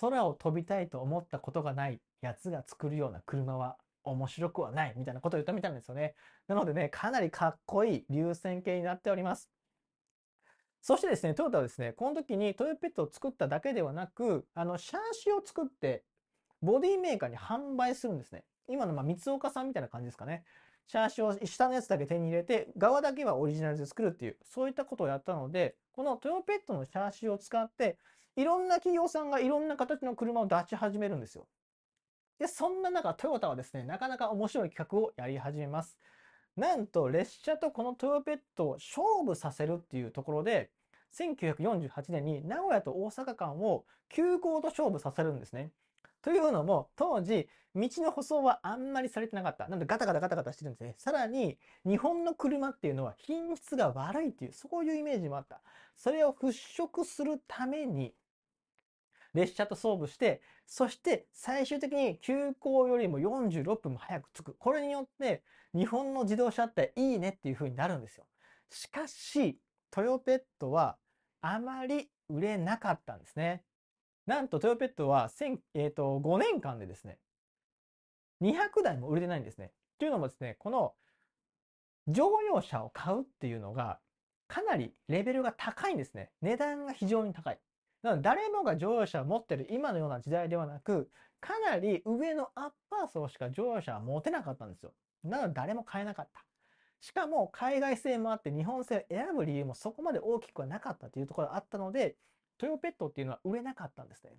空を飛びたいと思ったことがない奴が作るような車は面白くはないみたいなことを言ったみたいなんですよね。なのでね、かなりかっこいい流線形になっております。そしてですね、トヨタはですね、この時にトヨペットを作っただけではなく、あの、シャーシを作って、ボディメーカーに販売するんですね。今のま三岡さんみたいな感じですかね。シャーシを下のやつだけ手に入れて、側だけはオリジナルで作るっていう、そういったことをやったので、このトヨペットのシャーシを使って、いろんな企業さんがいろんな形の車を出し始めるんですよ。で、そんな中、トヨタはですね、なかなか面白い企画をやり始めます。なんと、列車とこのトヨペットを勝負させるっていうところで、1948年に名古屋と大阪間を急行と勝負させるんですね。というのも、当時、道の舗装はあんまりされてなかった。なのでガタガタガタガタしてるんですね。さらに、日本の車っていうのは品質が悪いっていう、そういうイメージもあった。それを払拭するために、列車と遭遇して、そして最終的に急行よりも46分も早く着く。これによって、日本の自動車っていいねっていう風になるんですよ。しかし、トヨペットはあまり売れなかったんですね。なんとトヨペットはえー、と5年間でですね、200台も売れてないんですね。というのもですね、この乗用車を買うっていうのがかなりレベルが高いんですね。値段が非常に高い。なので誰もが乗用車を持ってる今のような時代ではなく、かなり上のアッパー層しか乗用車は持てなかったんですよ。なので誰も買えなかった。しかも海外製もあって日本製を選ぶ理由もそこまで大きくはなかったというところがあったので、トヨペットっていうのは売れなかったんですね。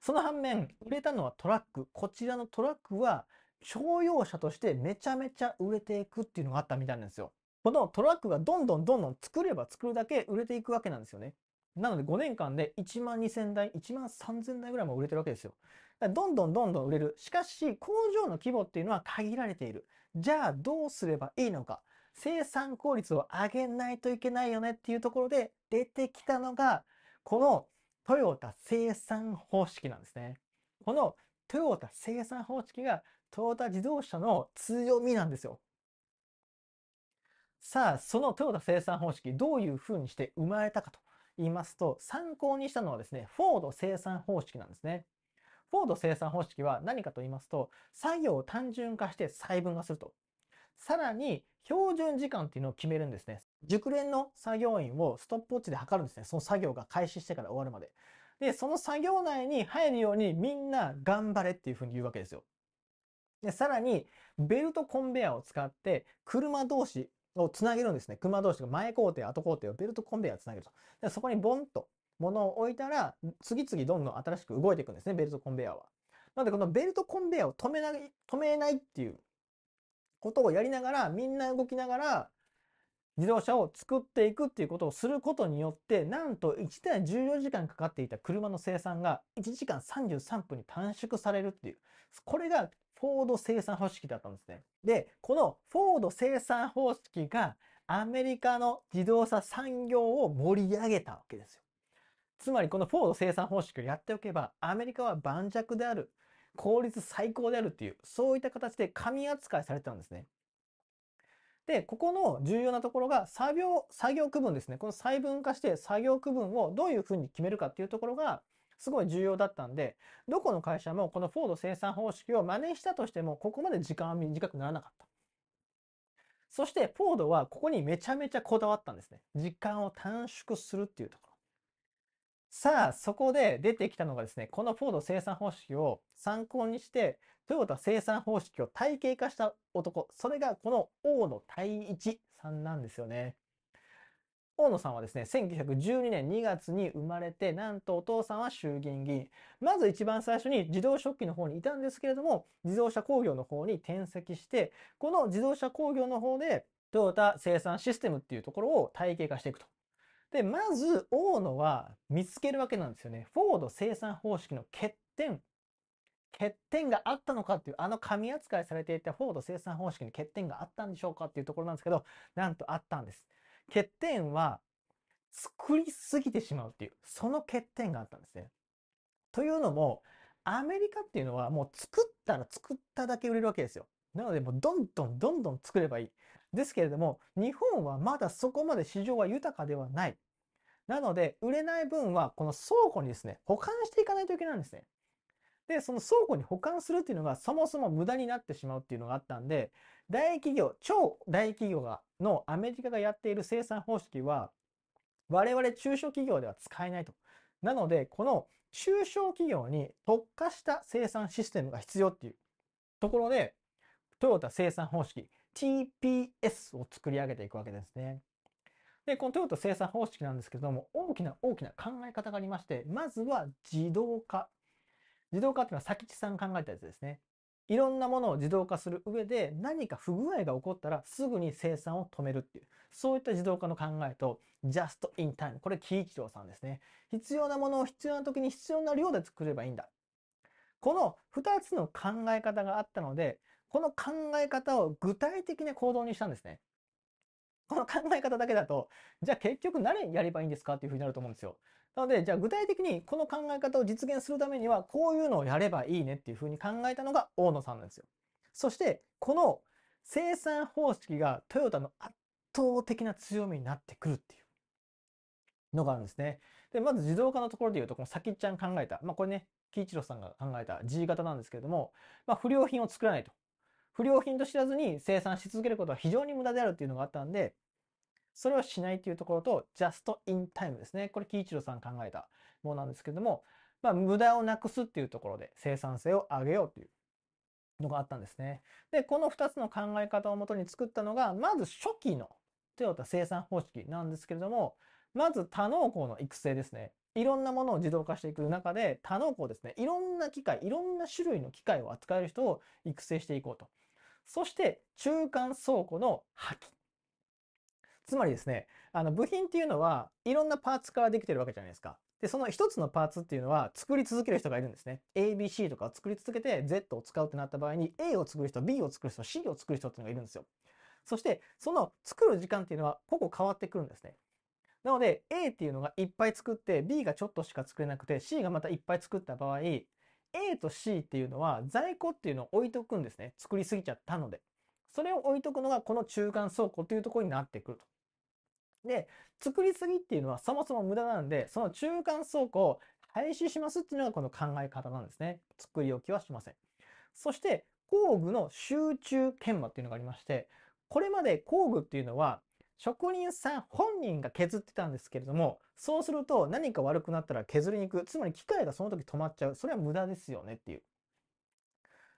その反面、売れたのはトラック。こちらのトラックは、商用車としてめちゃめちゃ売れていくっていうのがあったみたいなんですよ。このトラックがどんどんどんどん作れば作るだけ売れていくわけなんですよね。なので5年間で1万2000台、1万3000台ぐらいも売れてるわけですよ。どんどんどんどん売れる。しかし、工場の規模っていうのは限られている。じゃあどうすればいいのか。生産効率を上げないといけないよねっていうところで出てきたのが、このトヨタ生産方式なんですね。このトヨタ生産方式がトヨタ自動車の強みなんですよ。さあ、そのトヨタ生産方式、どういうふうにして生まれたかと言いますと、参考にしたのはですね、フォード生産方式なんですね。フォード生産方式は何かと言いますと、作業を単純化して細分化すると。さらに標準時間っていうのを決めるんですね。熟練の作業員をストップウォッチで測るんですね。その作業が開始してから終わるまで。で、その作業内に入るようにみんな頑張れっていうふうに言うわけですよ。で、さらにベルトコンベヤーを使って車同士をつなげるんですね。車同士が前工程、後工程をベルトコンベヤーつなげると。でそこにボンと物を置いたら、次々どんどん新しく動いていくんですね、ベルトコンベヤーは。なので、このベルトコンベヤーを止めない、止めないっていうことをやりながら、みんな動きながら、自動車を作っていくっていうことをすることによって、なんと1台14時間かかっていた車の生産が1時間33分に短縮されるっていう。これがフォード生産方式だったんですね。で、このフォード生産方式がアメリカの自動車産業を盛り上げたわけですよ。つまりこのフォード生産方式をやっておけば、アメリカは盤石である効率最高であるっていう、そういった形で紙扱いされてたんですね。で、ここの重要なところが作業、作業区分ですね。この細分化して作業区分をどういうふうに決めるかっていうところが、すごい重要だったんで、どこの会社もこのフォード生産方式を真似したとしても、ここまで時間は短くならなかった。そして、フォードはここにめちゃめちゃこだわったんですね。時間を短縮するっていうところ。さあ、そこで出てきたのがですね、このフォード生産方式を参考にして、トヨタ生産方式を体系化した男、それがこの大野太一さんなんですよね。大野さんはですね、1912年2月に生まれて、なんとお父さんは衆議院議員。まず一番最初に自動食器の方にいたんですけれども、自動車工業の方に転籍して、この自動車工業の方で、トヨタ生産システムっていうところを体系化していくと。で、まず、大野は見つけるわけなんですよね。フォード生産方式の欠点。欠点があったのかっていう、あの紙扱いされていたフォード生産方式に欠点があったんでしょうかっていうところなんですけど、なんとあったんです。欠点は、作りすぎてしまうっていう、その欠点があったんですね。というのも、アメリカっていうのはもう作ったら作っただけ売れるわけですよ。なのでもうどんどんどんどん作ればいい。ですけれども、日本はまだそこまで市場は豊かではない。なので、売れない分は、この倉庫にですね、保管していかないといけないんですね。で、その倉庫に保管するっていうのが、そもそも無駄になってしまうっていうのがあったんで、大企業、超大企業が、のアメリカがやっている生産方式は、我々中小企業では使えないと。なので、この中小企業に特化した生産システムが必要っていうところで、トヨタ生産方式、TPS を作り上げていくわけですね。で、このトヨタ生産方式なんですけれども、大きな大きな考え方がありまして、まずは自動化。自動化っていうのは先地さんが考えたやつですね。いろんなものを自動化する上で何か不具合が起こったらすぐに生産を止めるっていう、そういった自動化の考えと、ジャストインタイム。これ、喜一郎さんですね。必要なものを必要な時に必要な量で作ればいいんだ。この2つの考え方があったので、この考え方を具体的な行動にしたんですね。この考え方だけだと、じゃあ結局何やればいいんですかっていうふうになると思うんですよ。なので、じゃあ具体的にこの考え方を実現するためには、こういうのをやればいいねっていうふうに考えたのが大野さんなんですよ。そして、この生産方式がトヨタの圧倒的な強みになってくるっていうのがあるんですね。で、まず自動化のところで言うと、この先っちゃん考えた。まあこれね、喜一郎さんが考えた G 型なんですけれども、まあ不良品を作らないと。不良品と知らずに生産し続けることは非常に無駄であるっていうのがあったんで、それをしないっていうところと、ジャストインタイムですね。これ、喜一郎さん考えたものなんですけれども、まあ、無駄をなくすっていうところで生産性を上げようというのがあったんですね。で、この2つの考え方をもとに作ったのが、まず初期のトヨタ生産方式なんですけれども、まず多農工の育成ですね。いろんなものを自動化していく中で、他の子ですね、いろんな機械、いろんな種類の機械を扱える人を育成していこうと。そして、中間倉庫の破棄。つまりですね、あの部品っていうのはいろんなパーツからできてるわけじゃないですか。で、その一つのパーツっていうのは作り続ける人がいるんですね。ABC とかを作り続けて Z を使うってなった場合に A を作る人、B を作る人、C を作る人っていうのがいるんですよ。そして、その作る時間っていうのは個々変わってくるんですね。なので A っていうのがいっぱい作って B がちょっとしか作れなくて C がまたいっぱい作った場合 A と C っていうのは在庫っていうのを置いとくんですね。作りすぎちゃったので。それを置いとくのがこの中間倉庫というところになってくると。で、作りすぎっていうのはそもそも無駄なんで、その中間倉庫を廃止しますっていうのがこの考え方なんですね。作り置きはしません。そして工具の集中研磨っていうのがありまして、これまで工具っていうのは職人さん本人が削ってたんですけれども、そうすると何か悪くなったら削りに行く。つまり機械がその時止まっちゃう。それは無駄ですよねっていう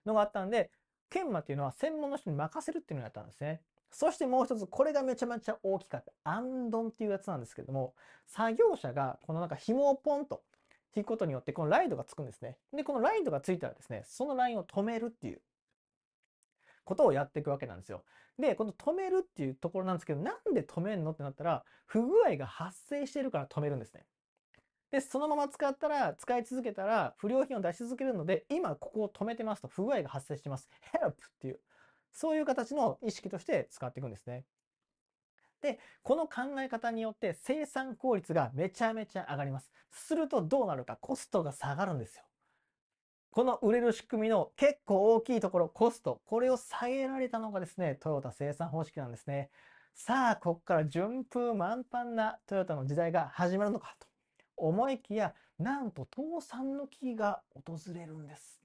のがあったんで、研磨っていうのは専門の人に任せるっていうのやったんですね。そしてもう一つ、これがめちゃめちゃ大きかった。アンドンっていうやつなんですけども、作業者がこのなんか紐をポンと引くことによって、このライドがつくんですね。で、このライドがついたらですね、そのラインを止めるっていうことをやっていくわけなんですよ。で、この止めるっていうところなんですけど、なんで止めんのってなったら、不具合が発生してるから止めるんですね。で、そのまま使ったら、使い続けたら、不良品を出し続けるので、今ここを止めてますと、不具合が発生してます。help っていう、そういう形の意識として使っていくんですね。で、この考え方によって生産効率がめちゃめちゃ上がります。するとどうなるか、コストが下がるんですよ。この売れる仕組みの結構大きいところ、コスト、これを下げられたのがですね、トヨタ生産方式なんですね。さあ、ここから順風満帆なトヨタの時代が始まるのかと思いきや、なんと倒産の危機が訪れるんです。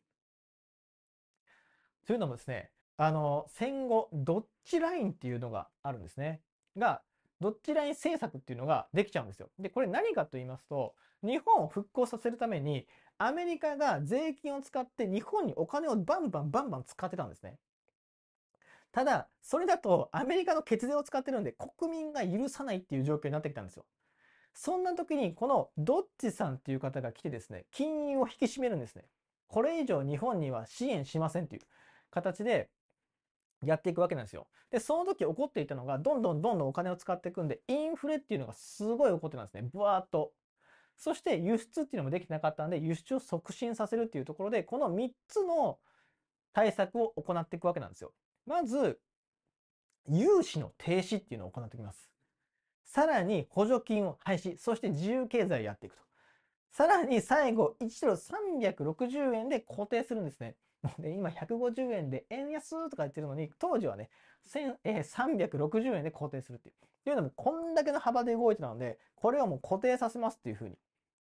というのもですね、あの、戦後、ドッジラインっていうのがあるんですね。が、ドッジライン政策っていうのができちゃうんですよ。で、これ何かと言いますと、日本を復興させるために、アメリカが税金を使って日本にお金をバンバンバンバン使ってたんですね。ただ、それだとアメリカの血税を使ってるんで国民が許さないっていう状況になってきたんですよ。そんな時にこのドッチさんっていう方が来てですね、金融を引き締めるんですね。これ以上日本には支援しませんっていう形でやっていくわけなんですよ。で、その時起こっていたのが、どんどんどんどんお金を使っていくんで、インフレっていうのがすごい起こってたんですね。ブワーっと。そして輸出っていうのもできてなかったんで、輸出を促進させるっていうところで、この3つの対策を行っていくわけなんですよ。まず、融資の停止っていうのを行っていきます。さらに補助金を廃止、そして自由経済をやっていくと。さらに最後、1ドル360円で固定するんですね。もうね、今150円で円安とか言ってるのに、当時はね、えー、360円で固定するっていう。というのも、こんだけの幅で動いてたので、これをもう固定させますっていうふうに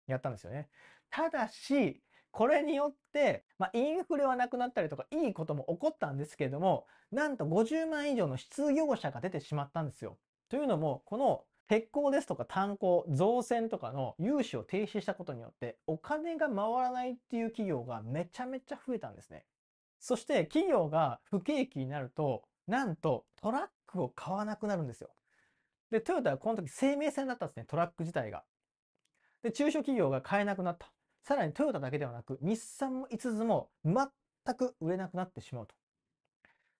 やったんですよね。ただし、これによって、まあ、インフレはなくなったりとか、いいことも起こったんですけれども、なんと50万以上の失業者が出てしまったんですよ。というのも、この鉄鋼ですとか炭鉱、造船とかの融資を停止したことによって、お金が回らないっていう企業がめちゃめちゃ増えたんですね。そして企業が不景気になると、なんとトラックを買わなくなるんですよ。で、トヨタはこの時生命線だったんですね、トラック自体が。で、中小企業が買えなくなった。さらにトヨタだけではなく、日産もいつずも全く売れなくなってしまうと。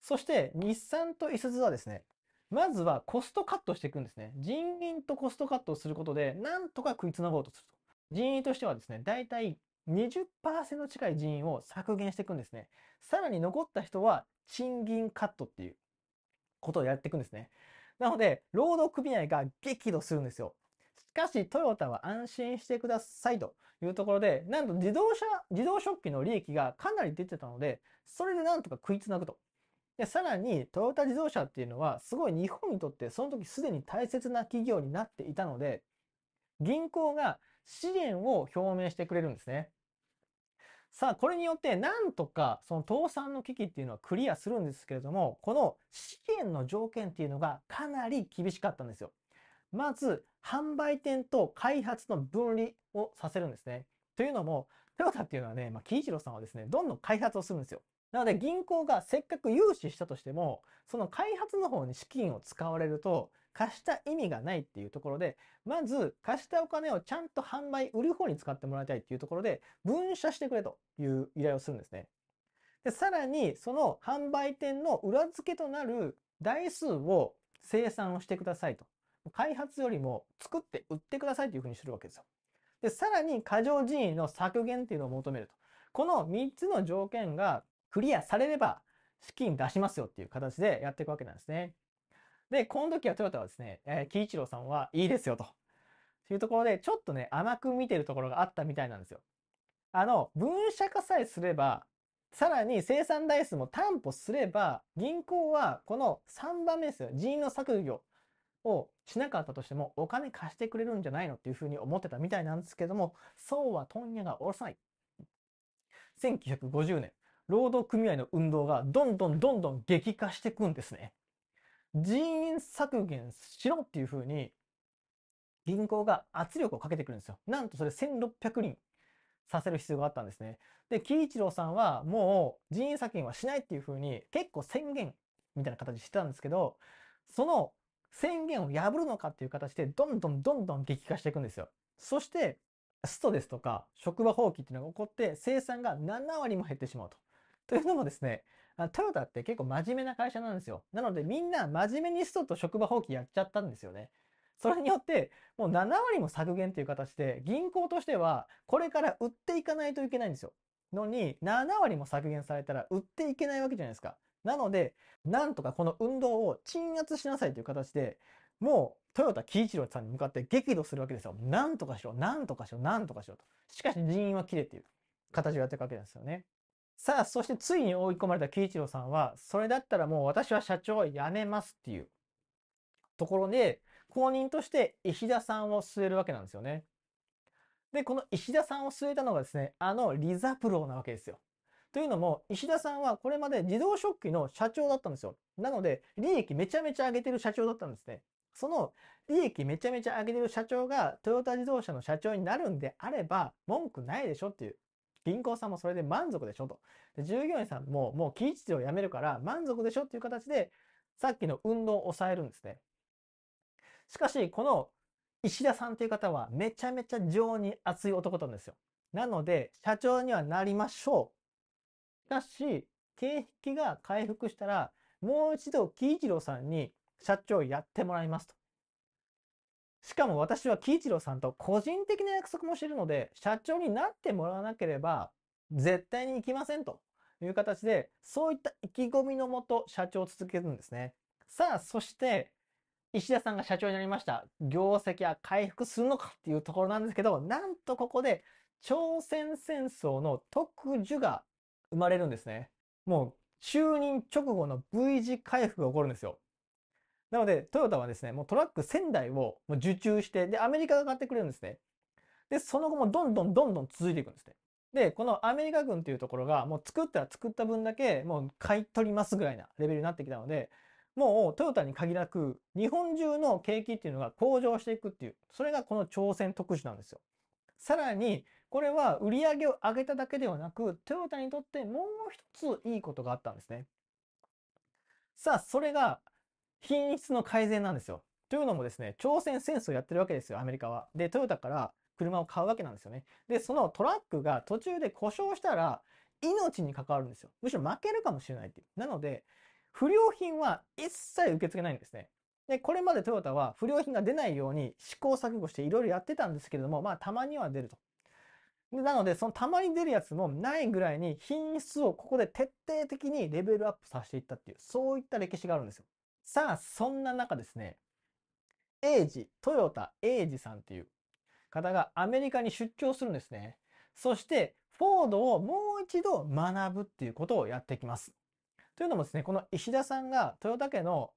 そして、日産といすずはですね、まずはコストカットしていくんですね。人員とコストカットをすることで、なんとか食いつなごうとすると。人員としてはですね、だいたい20%近い人員を削減していくんですね。さらに残った人は賃金カットっていうことをやっていくんですね。なので、労働組合が激怒するんですよ。かしトヨタは安心してくださいというところで、なんと自動車、自動食器の利益がかなり出てたので、それでなんとか食いつなぐと。で、さらにトヨタ自動車っていうのは、すごい日本にとってその時すでに大切な企業になっていたので、銀行が支援を表明してくれるんですね。さあ、これによって、なんとか、その倒産の危機っていうのはクリアするんですけれども、この支援の条件っていうのがかなり厳しかったんですよ。まず販売店と開発の分離をさせるんですね。というのも、トヨタっていうのはね、まあ、喜一郎さんはですね、どんどん開発をするんですよ。なので銀行がせっかく融資したとしても、その開発の方に資金を使われると、貸した意味がないっていうところで、まず貸したお金をちゃんと販売、売る方に使ってもらいたいっていうところで、分社してくれという依頼をするんですね。で、さらに、その販売店の裏付けとなる台数を生産をしてくださいと開発よりも作って売ってくださいというふうにするわけですよ。で、さらに過剰人員の削減っていうのを求めると。この3つの条件がクリアされれば資金出しますよっていう形でやっていくわけなんですね。で、この時はトヨタはですね、えー、キイチローさんはいいですよと。というところで、ちょっとね、甘く見てるところがあったみたいなんですよ。あの、分社化さえすれば、さらに生産台数も担保すれば、銀行はこの3番目ですよ。人員の削減をしなかったとしてもお金貸してくれるんじゃないのっていうふうに思ってたみたいなんですけども、そうは問屋がおろさない。1950年、労働組合の運動がどんどんどんどん激化していくんですね。人員削減しろっていうふうに銀行が圧力をかけてくるんですよ。なんとそれ1600人させる必要があったんですね。で、喜一郎さんはもう人員削減はしないっていうふうに結構宣言みたいな形してたんですけど、その宣言を破るのかっていう形で、どんどんどんどん激化していくんですよ。そして、ストですとか、職場放棄っていうのが起こって、生産が7割も減ってしまうと。というのもですね、トヨタって結構真面目な会社なんですよ。なのでみんな真面目にストと職場放棄やっちゃったんですよね。それによって、もう7割も削減という形で、銀行としては、これから売っていかないといけないんですよ。のに、7割も削減されたら売っていけないわけじゃないですか。なので、なんとかこの運動を鎮圧しなさいという形で、もう、豊田喜一郎さんに向かって激怒するわけですよ。なんとかしろ、なんとかしろ、なんとかしろと。しかし人員は切れていう形をやっていくわけですよね。さあ、そしてついに追い込まれた喜一郎さんは、それだったらもう私は社長を辞めますっていうところで、後任として石田さんを据えるわけなんですよね。で、この石田さんを据えたのがですね、あのリザプロなわけですよ。というのも、石田さんはこれまで自動食器の社長だったんですよ。なので、利益めちゃめちゃ上げてる社長だったんですね。その利益めちゃめちゃ上げてる社長がトヨタ自動車の社長になるんであれば文句ないでしょっていう。銀行さんもそれで満足でしょと。で従業員さんももう期日を辞めるから満足でしょっていう形でさっきの運動を抑えるんですね。しかし、この石田さんという方はめちゃめちゃ情に熱い男なんですよ。なので、社長にはなりましょう。しかし、景気が回復したら、もう一度、喜一郎さんに社長をやってもらいますと。しかも私は喜一郎さんと個人的な約束もしてるので、社長になってもらわなければ、絶対に行きませんという形で、そういった意気込みのもと、社長を続けるんですね。さあ、そして、石田さんが社長になりました。業績は回復するのかっていうところなんですけど、なんとここで、朝鮮戦争の特需が生まれるんですね。もう就任直後の V 字回復が起こるんですよ。なので、トヨタはですね、もうトラック1000台を受注して、で、アメリカが買ってくれるんですね。で、その後もどんどんどんどん続いていくんですね。で、このアメリカ軍っていうところが、もう作ったら作った分だけ、もう買い取りますぐらいなレベルになってきたので、もうトヨタに限らく、日本中の景気っていうのが向上していくっていう、それがこの朝鮮特殊なんですよ。さらに、これは売り上げを上げただけではなく、トヨタにとってもう一ついいことがあったんですね。さあ、それが品質の改善なんですよ。というのもですね、朝鮮戦争やってるわけですよ、アメリカは。で、トヨタから車を買うわけなんですよね。で、そのトラックが途中で故障したら、命に関わるんですよ。むしろ負けるかもしれないっていう。なので、不良品は一切受け付けないんですね。で、これまでトヨタは不良品が出ないように試行錯誤していろいろやってたんですけれども、まあたまには出ると。なので、そのたまに出るやつもないぐらいに品質をここで徹底的にレベルアップさせていったっていう、そういった歴史があるんですよ。さあ、そんな中ですね、英治、トヨタ英治さんっていう方がアメリカに出張するんですね。そして、フォードをもう一度学ぶっていうことをやってきます。というのもですね、この石田さんがトヨタ家の、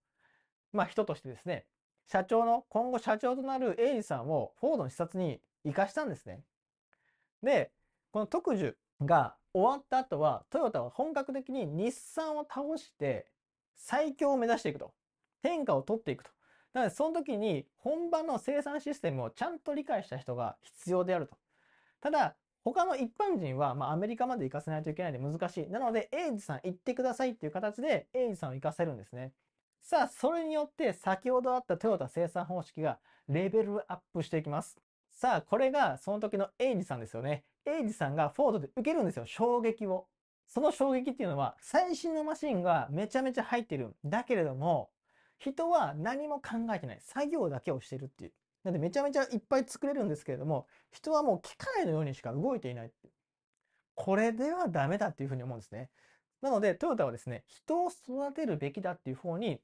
まあ、人としてですね、社長の、今後社長となるイジさんをフォードの視察に生かしたんですね。で、この特需が終わった後は、トヨタは本格的に日産を倒して、最強を目指していくと。変化を取っていくと。なので、その時に本場の生産システムをちゃんと理解した人が必要であると。ただ、他の一般人は、まあ、アメリカまで行かせないといけないので難しい。なので、エイジさん行ってくださいっていう形で、エイジさんを行かせるんですね。さあ、それによって先ほどあったトヨタ生産方式がレベルアップしていきます。さあ、これがその時のエイジさんですよね。エイジさんがフォードで受けるんですよ、衝撃を。その衝撃っていうのは、最新のマシンがめちゃめちゃ入ってる。だけれども、人は何も考えてない。作業だけをしてるっていう。なんでめちゃめちゃいっぱい作れるんですけれども、人はもう機械のようにしか動いていないっていこれではダメだっていうふうに思うんですね。なので、トヨタはですね、人を育てるべきだっていう方に、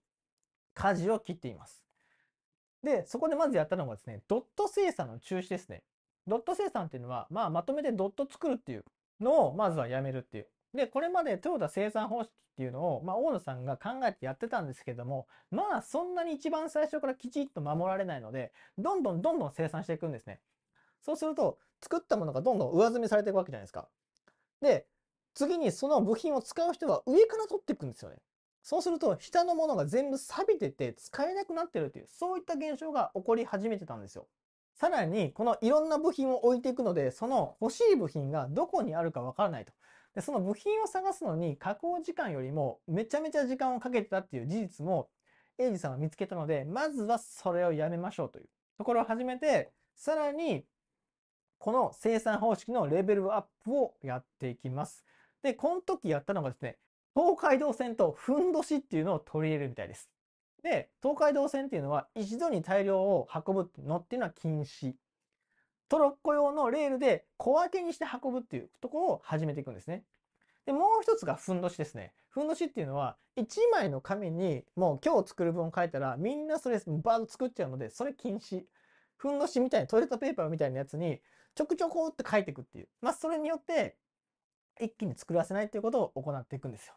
舵を切っています。で、そこでまずやったのがですね、ドット生産の中止ですね。ドット生産っていうのは、まあ、まとめてドット作るっていうのを、まずはやめるっていう。で、これまで豊田生産方式っていうのを、まあ、大野さんが考えてやってたんですけども、まあ、そんなに一番最初からきちっと守られないので、どんどんどんどん生産していくんですね。そうすると、作ったものがどんどん上積みされていくわけじゃないですか。で、次にその部品を使う人は上から取っていくんですよね。そうすると、下のものが全部錆びてて使えなくなってるっていう、そういった現象が起こり始めてたんですよ。さらに、このいろんな部品を置いていくので、その欲しい部品がどこにあるかわからないと。で、その部品を探すのに加工時間よりもめちゃめちゃ時間をかけてたっていう事実も、エイジさんは見つけたので、まずはそれをやめましょうというところを始めて、さらに、この生産方式のレベルアップをやっていきます。で、この時やったのがですね、東海道線とふんどしっていうのを取り入れるみたいです。で、東海道線っていうのは一度に大量を運ぶのっていうのは禁止。トロッコ用のレールで小分けにして運ぶっていうところを始めていくんですね。で、もう一つがふんどしですね。ふんどしっていうのは、一枚の紙にもう今日作る分を書いたら、みんなそれバーッと作っちゃうので、それ禁止。ふんどしみたいな、トイレットペーパーみたいなやつに、ちょくちょこって書いていくっていう。まあ、それによって、一気に作らせないっていうことを行っていくんですよ。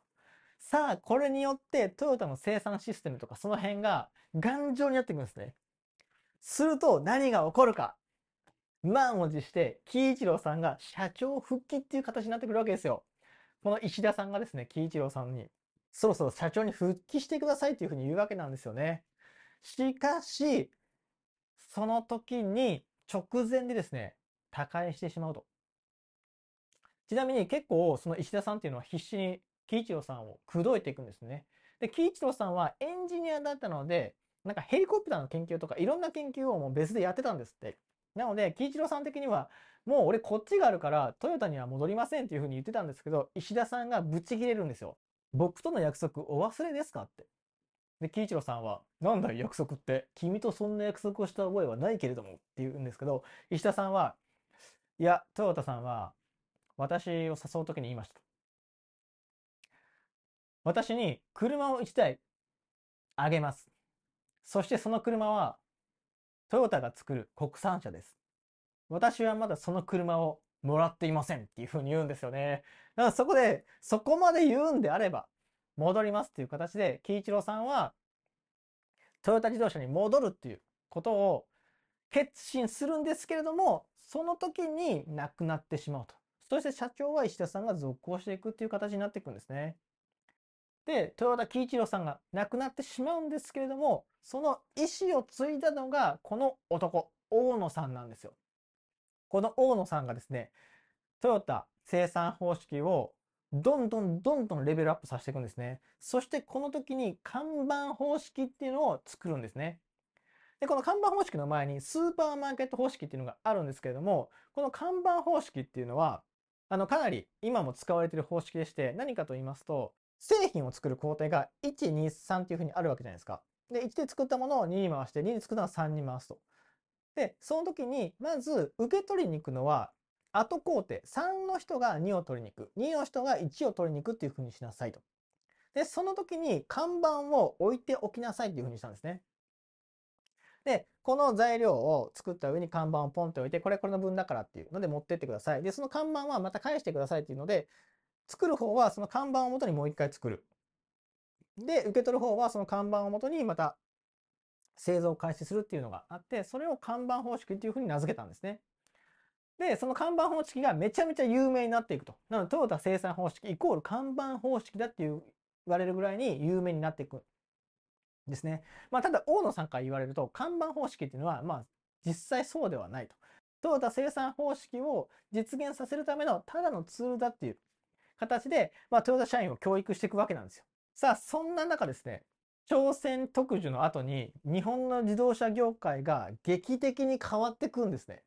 さあ、これによってトヨタの生産システムとかその辺が頑丈になっていくんですね。すると何が起こるか満を持して、喜一郎さんが社長復帰っていう形になってくるわけですよ。この石田さんがですね、喜一郎さんに、そろそろ社長に復帰してくださいっていうふうに言うわけなんですよね。しかし、その時に直前でですね、他界してしまうと。ちなみに結構その石田さんっていうのは必死に喜一郎さんを口説いていくんですね。で、喜一郎さんはエンジニアだったので、なんかヘリコプターの研究とかいろんな研究をもう別でやってたんですって。なので、喜一郎さん的には、もう俺こっちがあるから、トヨタには戻りませんっていうふうに言ってたんですけど、石田さんがブチ切れるんですよ。僕との約束お忘れですかって。で、喜一郎さんは、なんだよ約束って、君とそんな約束をした覚えはないけれどもって言うんですけど、石田さんは、いや、トヨタさんは、私を誘う時に言いました。私に車を1台あげます。そしてその車はトヨタが作る国産車です。私はまだその車をもらっていませんっていうふうに言うんですよね。だからそこで、そこまで言うんであれば、戻りますっていう形で、喜一郎さんは、トヨタ自動車に戻るっていうことを決心するんですけれども、その時に亡くなってしまうと。そして社長は石田さんが続行していくっていう形になっていくんですね。で、豊田喜一郎さんが亡くなってしまうんですけれども、その意思を継いだのが、この男、大野さんなんですよ。この大野さんがですね、トヨタ生産方式をどんどんどんどんレベルアップさせていくんですね。そしてこの時に看板方式っていうのを作るんですね。で、この看板方式の前にスーパーマーケット方式っていうのがあるんですけれども、この看板方式っていうのは、あの、かなり今も使われている方式でして、何かと言いますと、製品を作る工程が123っていうふうにあるわけじゃないですか。で、1で作ったものを2に回して、2で作ったのを3に回すと。で、その時に、まず受け取りに行くのは、後工程、3の人が2を取りに行く、2の人が1を取りに行くっていうふうにしなさいと。で、その時に看板を置いておきなさいっていうふうにしたんですね。で、この材料を作った上に看板をポンと置いて、これこれの分だからっていうので持ってってください。で、その看板はまた返してくださいっていうので、作る方はその看板をもとにもう一回作る。で、受け取る方はその看板をもとにまた製造開始するっていうのがあって、それを看板方式っていうふうに名付けたんですね。で、その看板方式がめちゃめちゃ有名になっていくと。なので、トヨタ生産方式イコール看板方式だって言われるぐらいに有名になっていくんですね。まあ、ただ、大野さんから言われると、看板方式っていうのは、まあ、実際そうではないと。トヨタ生産方式を実現させるためのただのツールだっていう形で、まあ、トヨタ社員を教育していくわけなんですよ。さあ、そんな中ですね、朝鮮特需の後に日本の自動車業界が劇的に変わってくるんですね。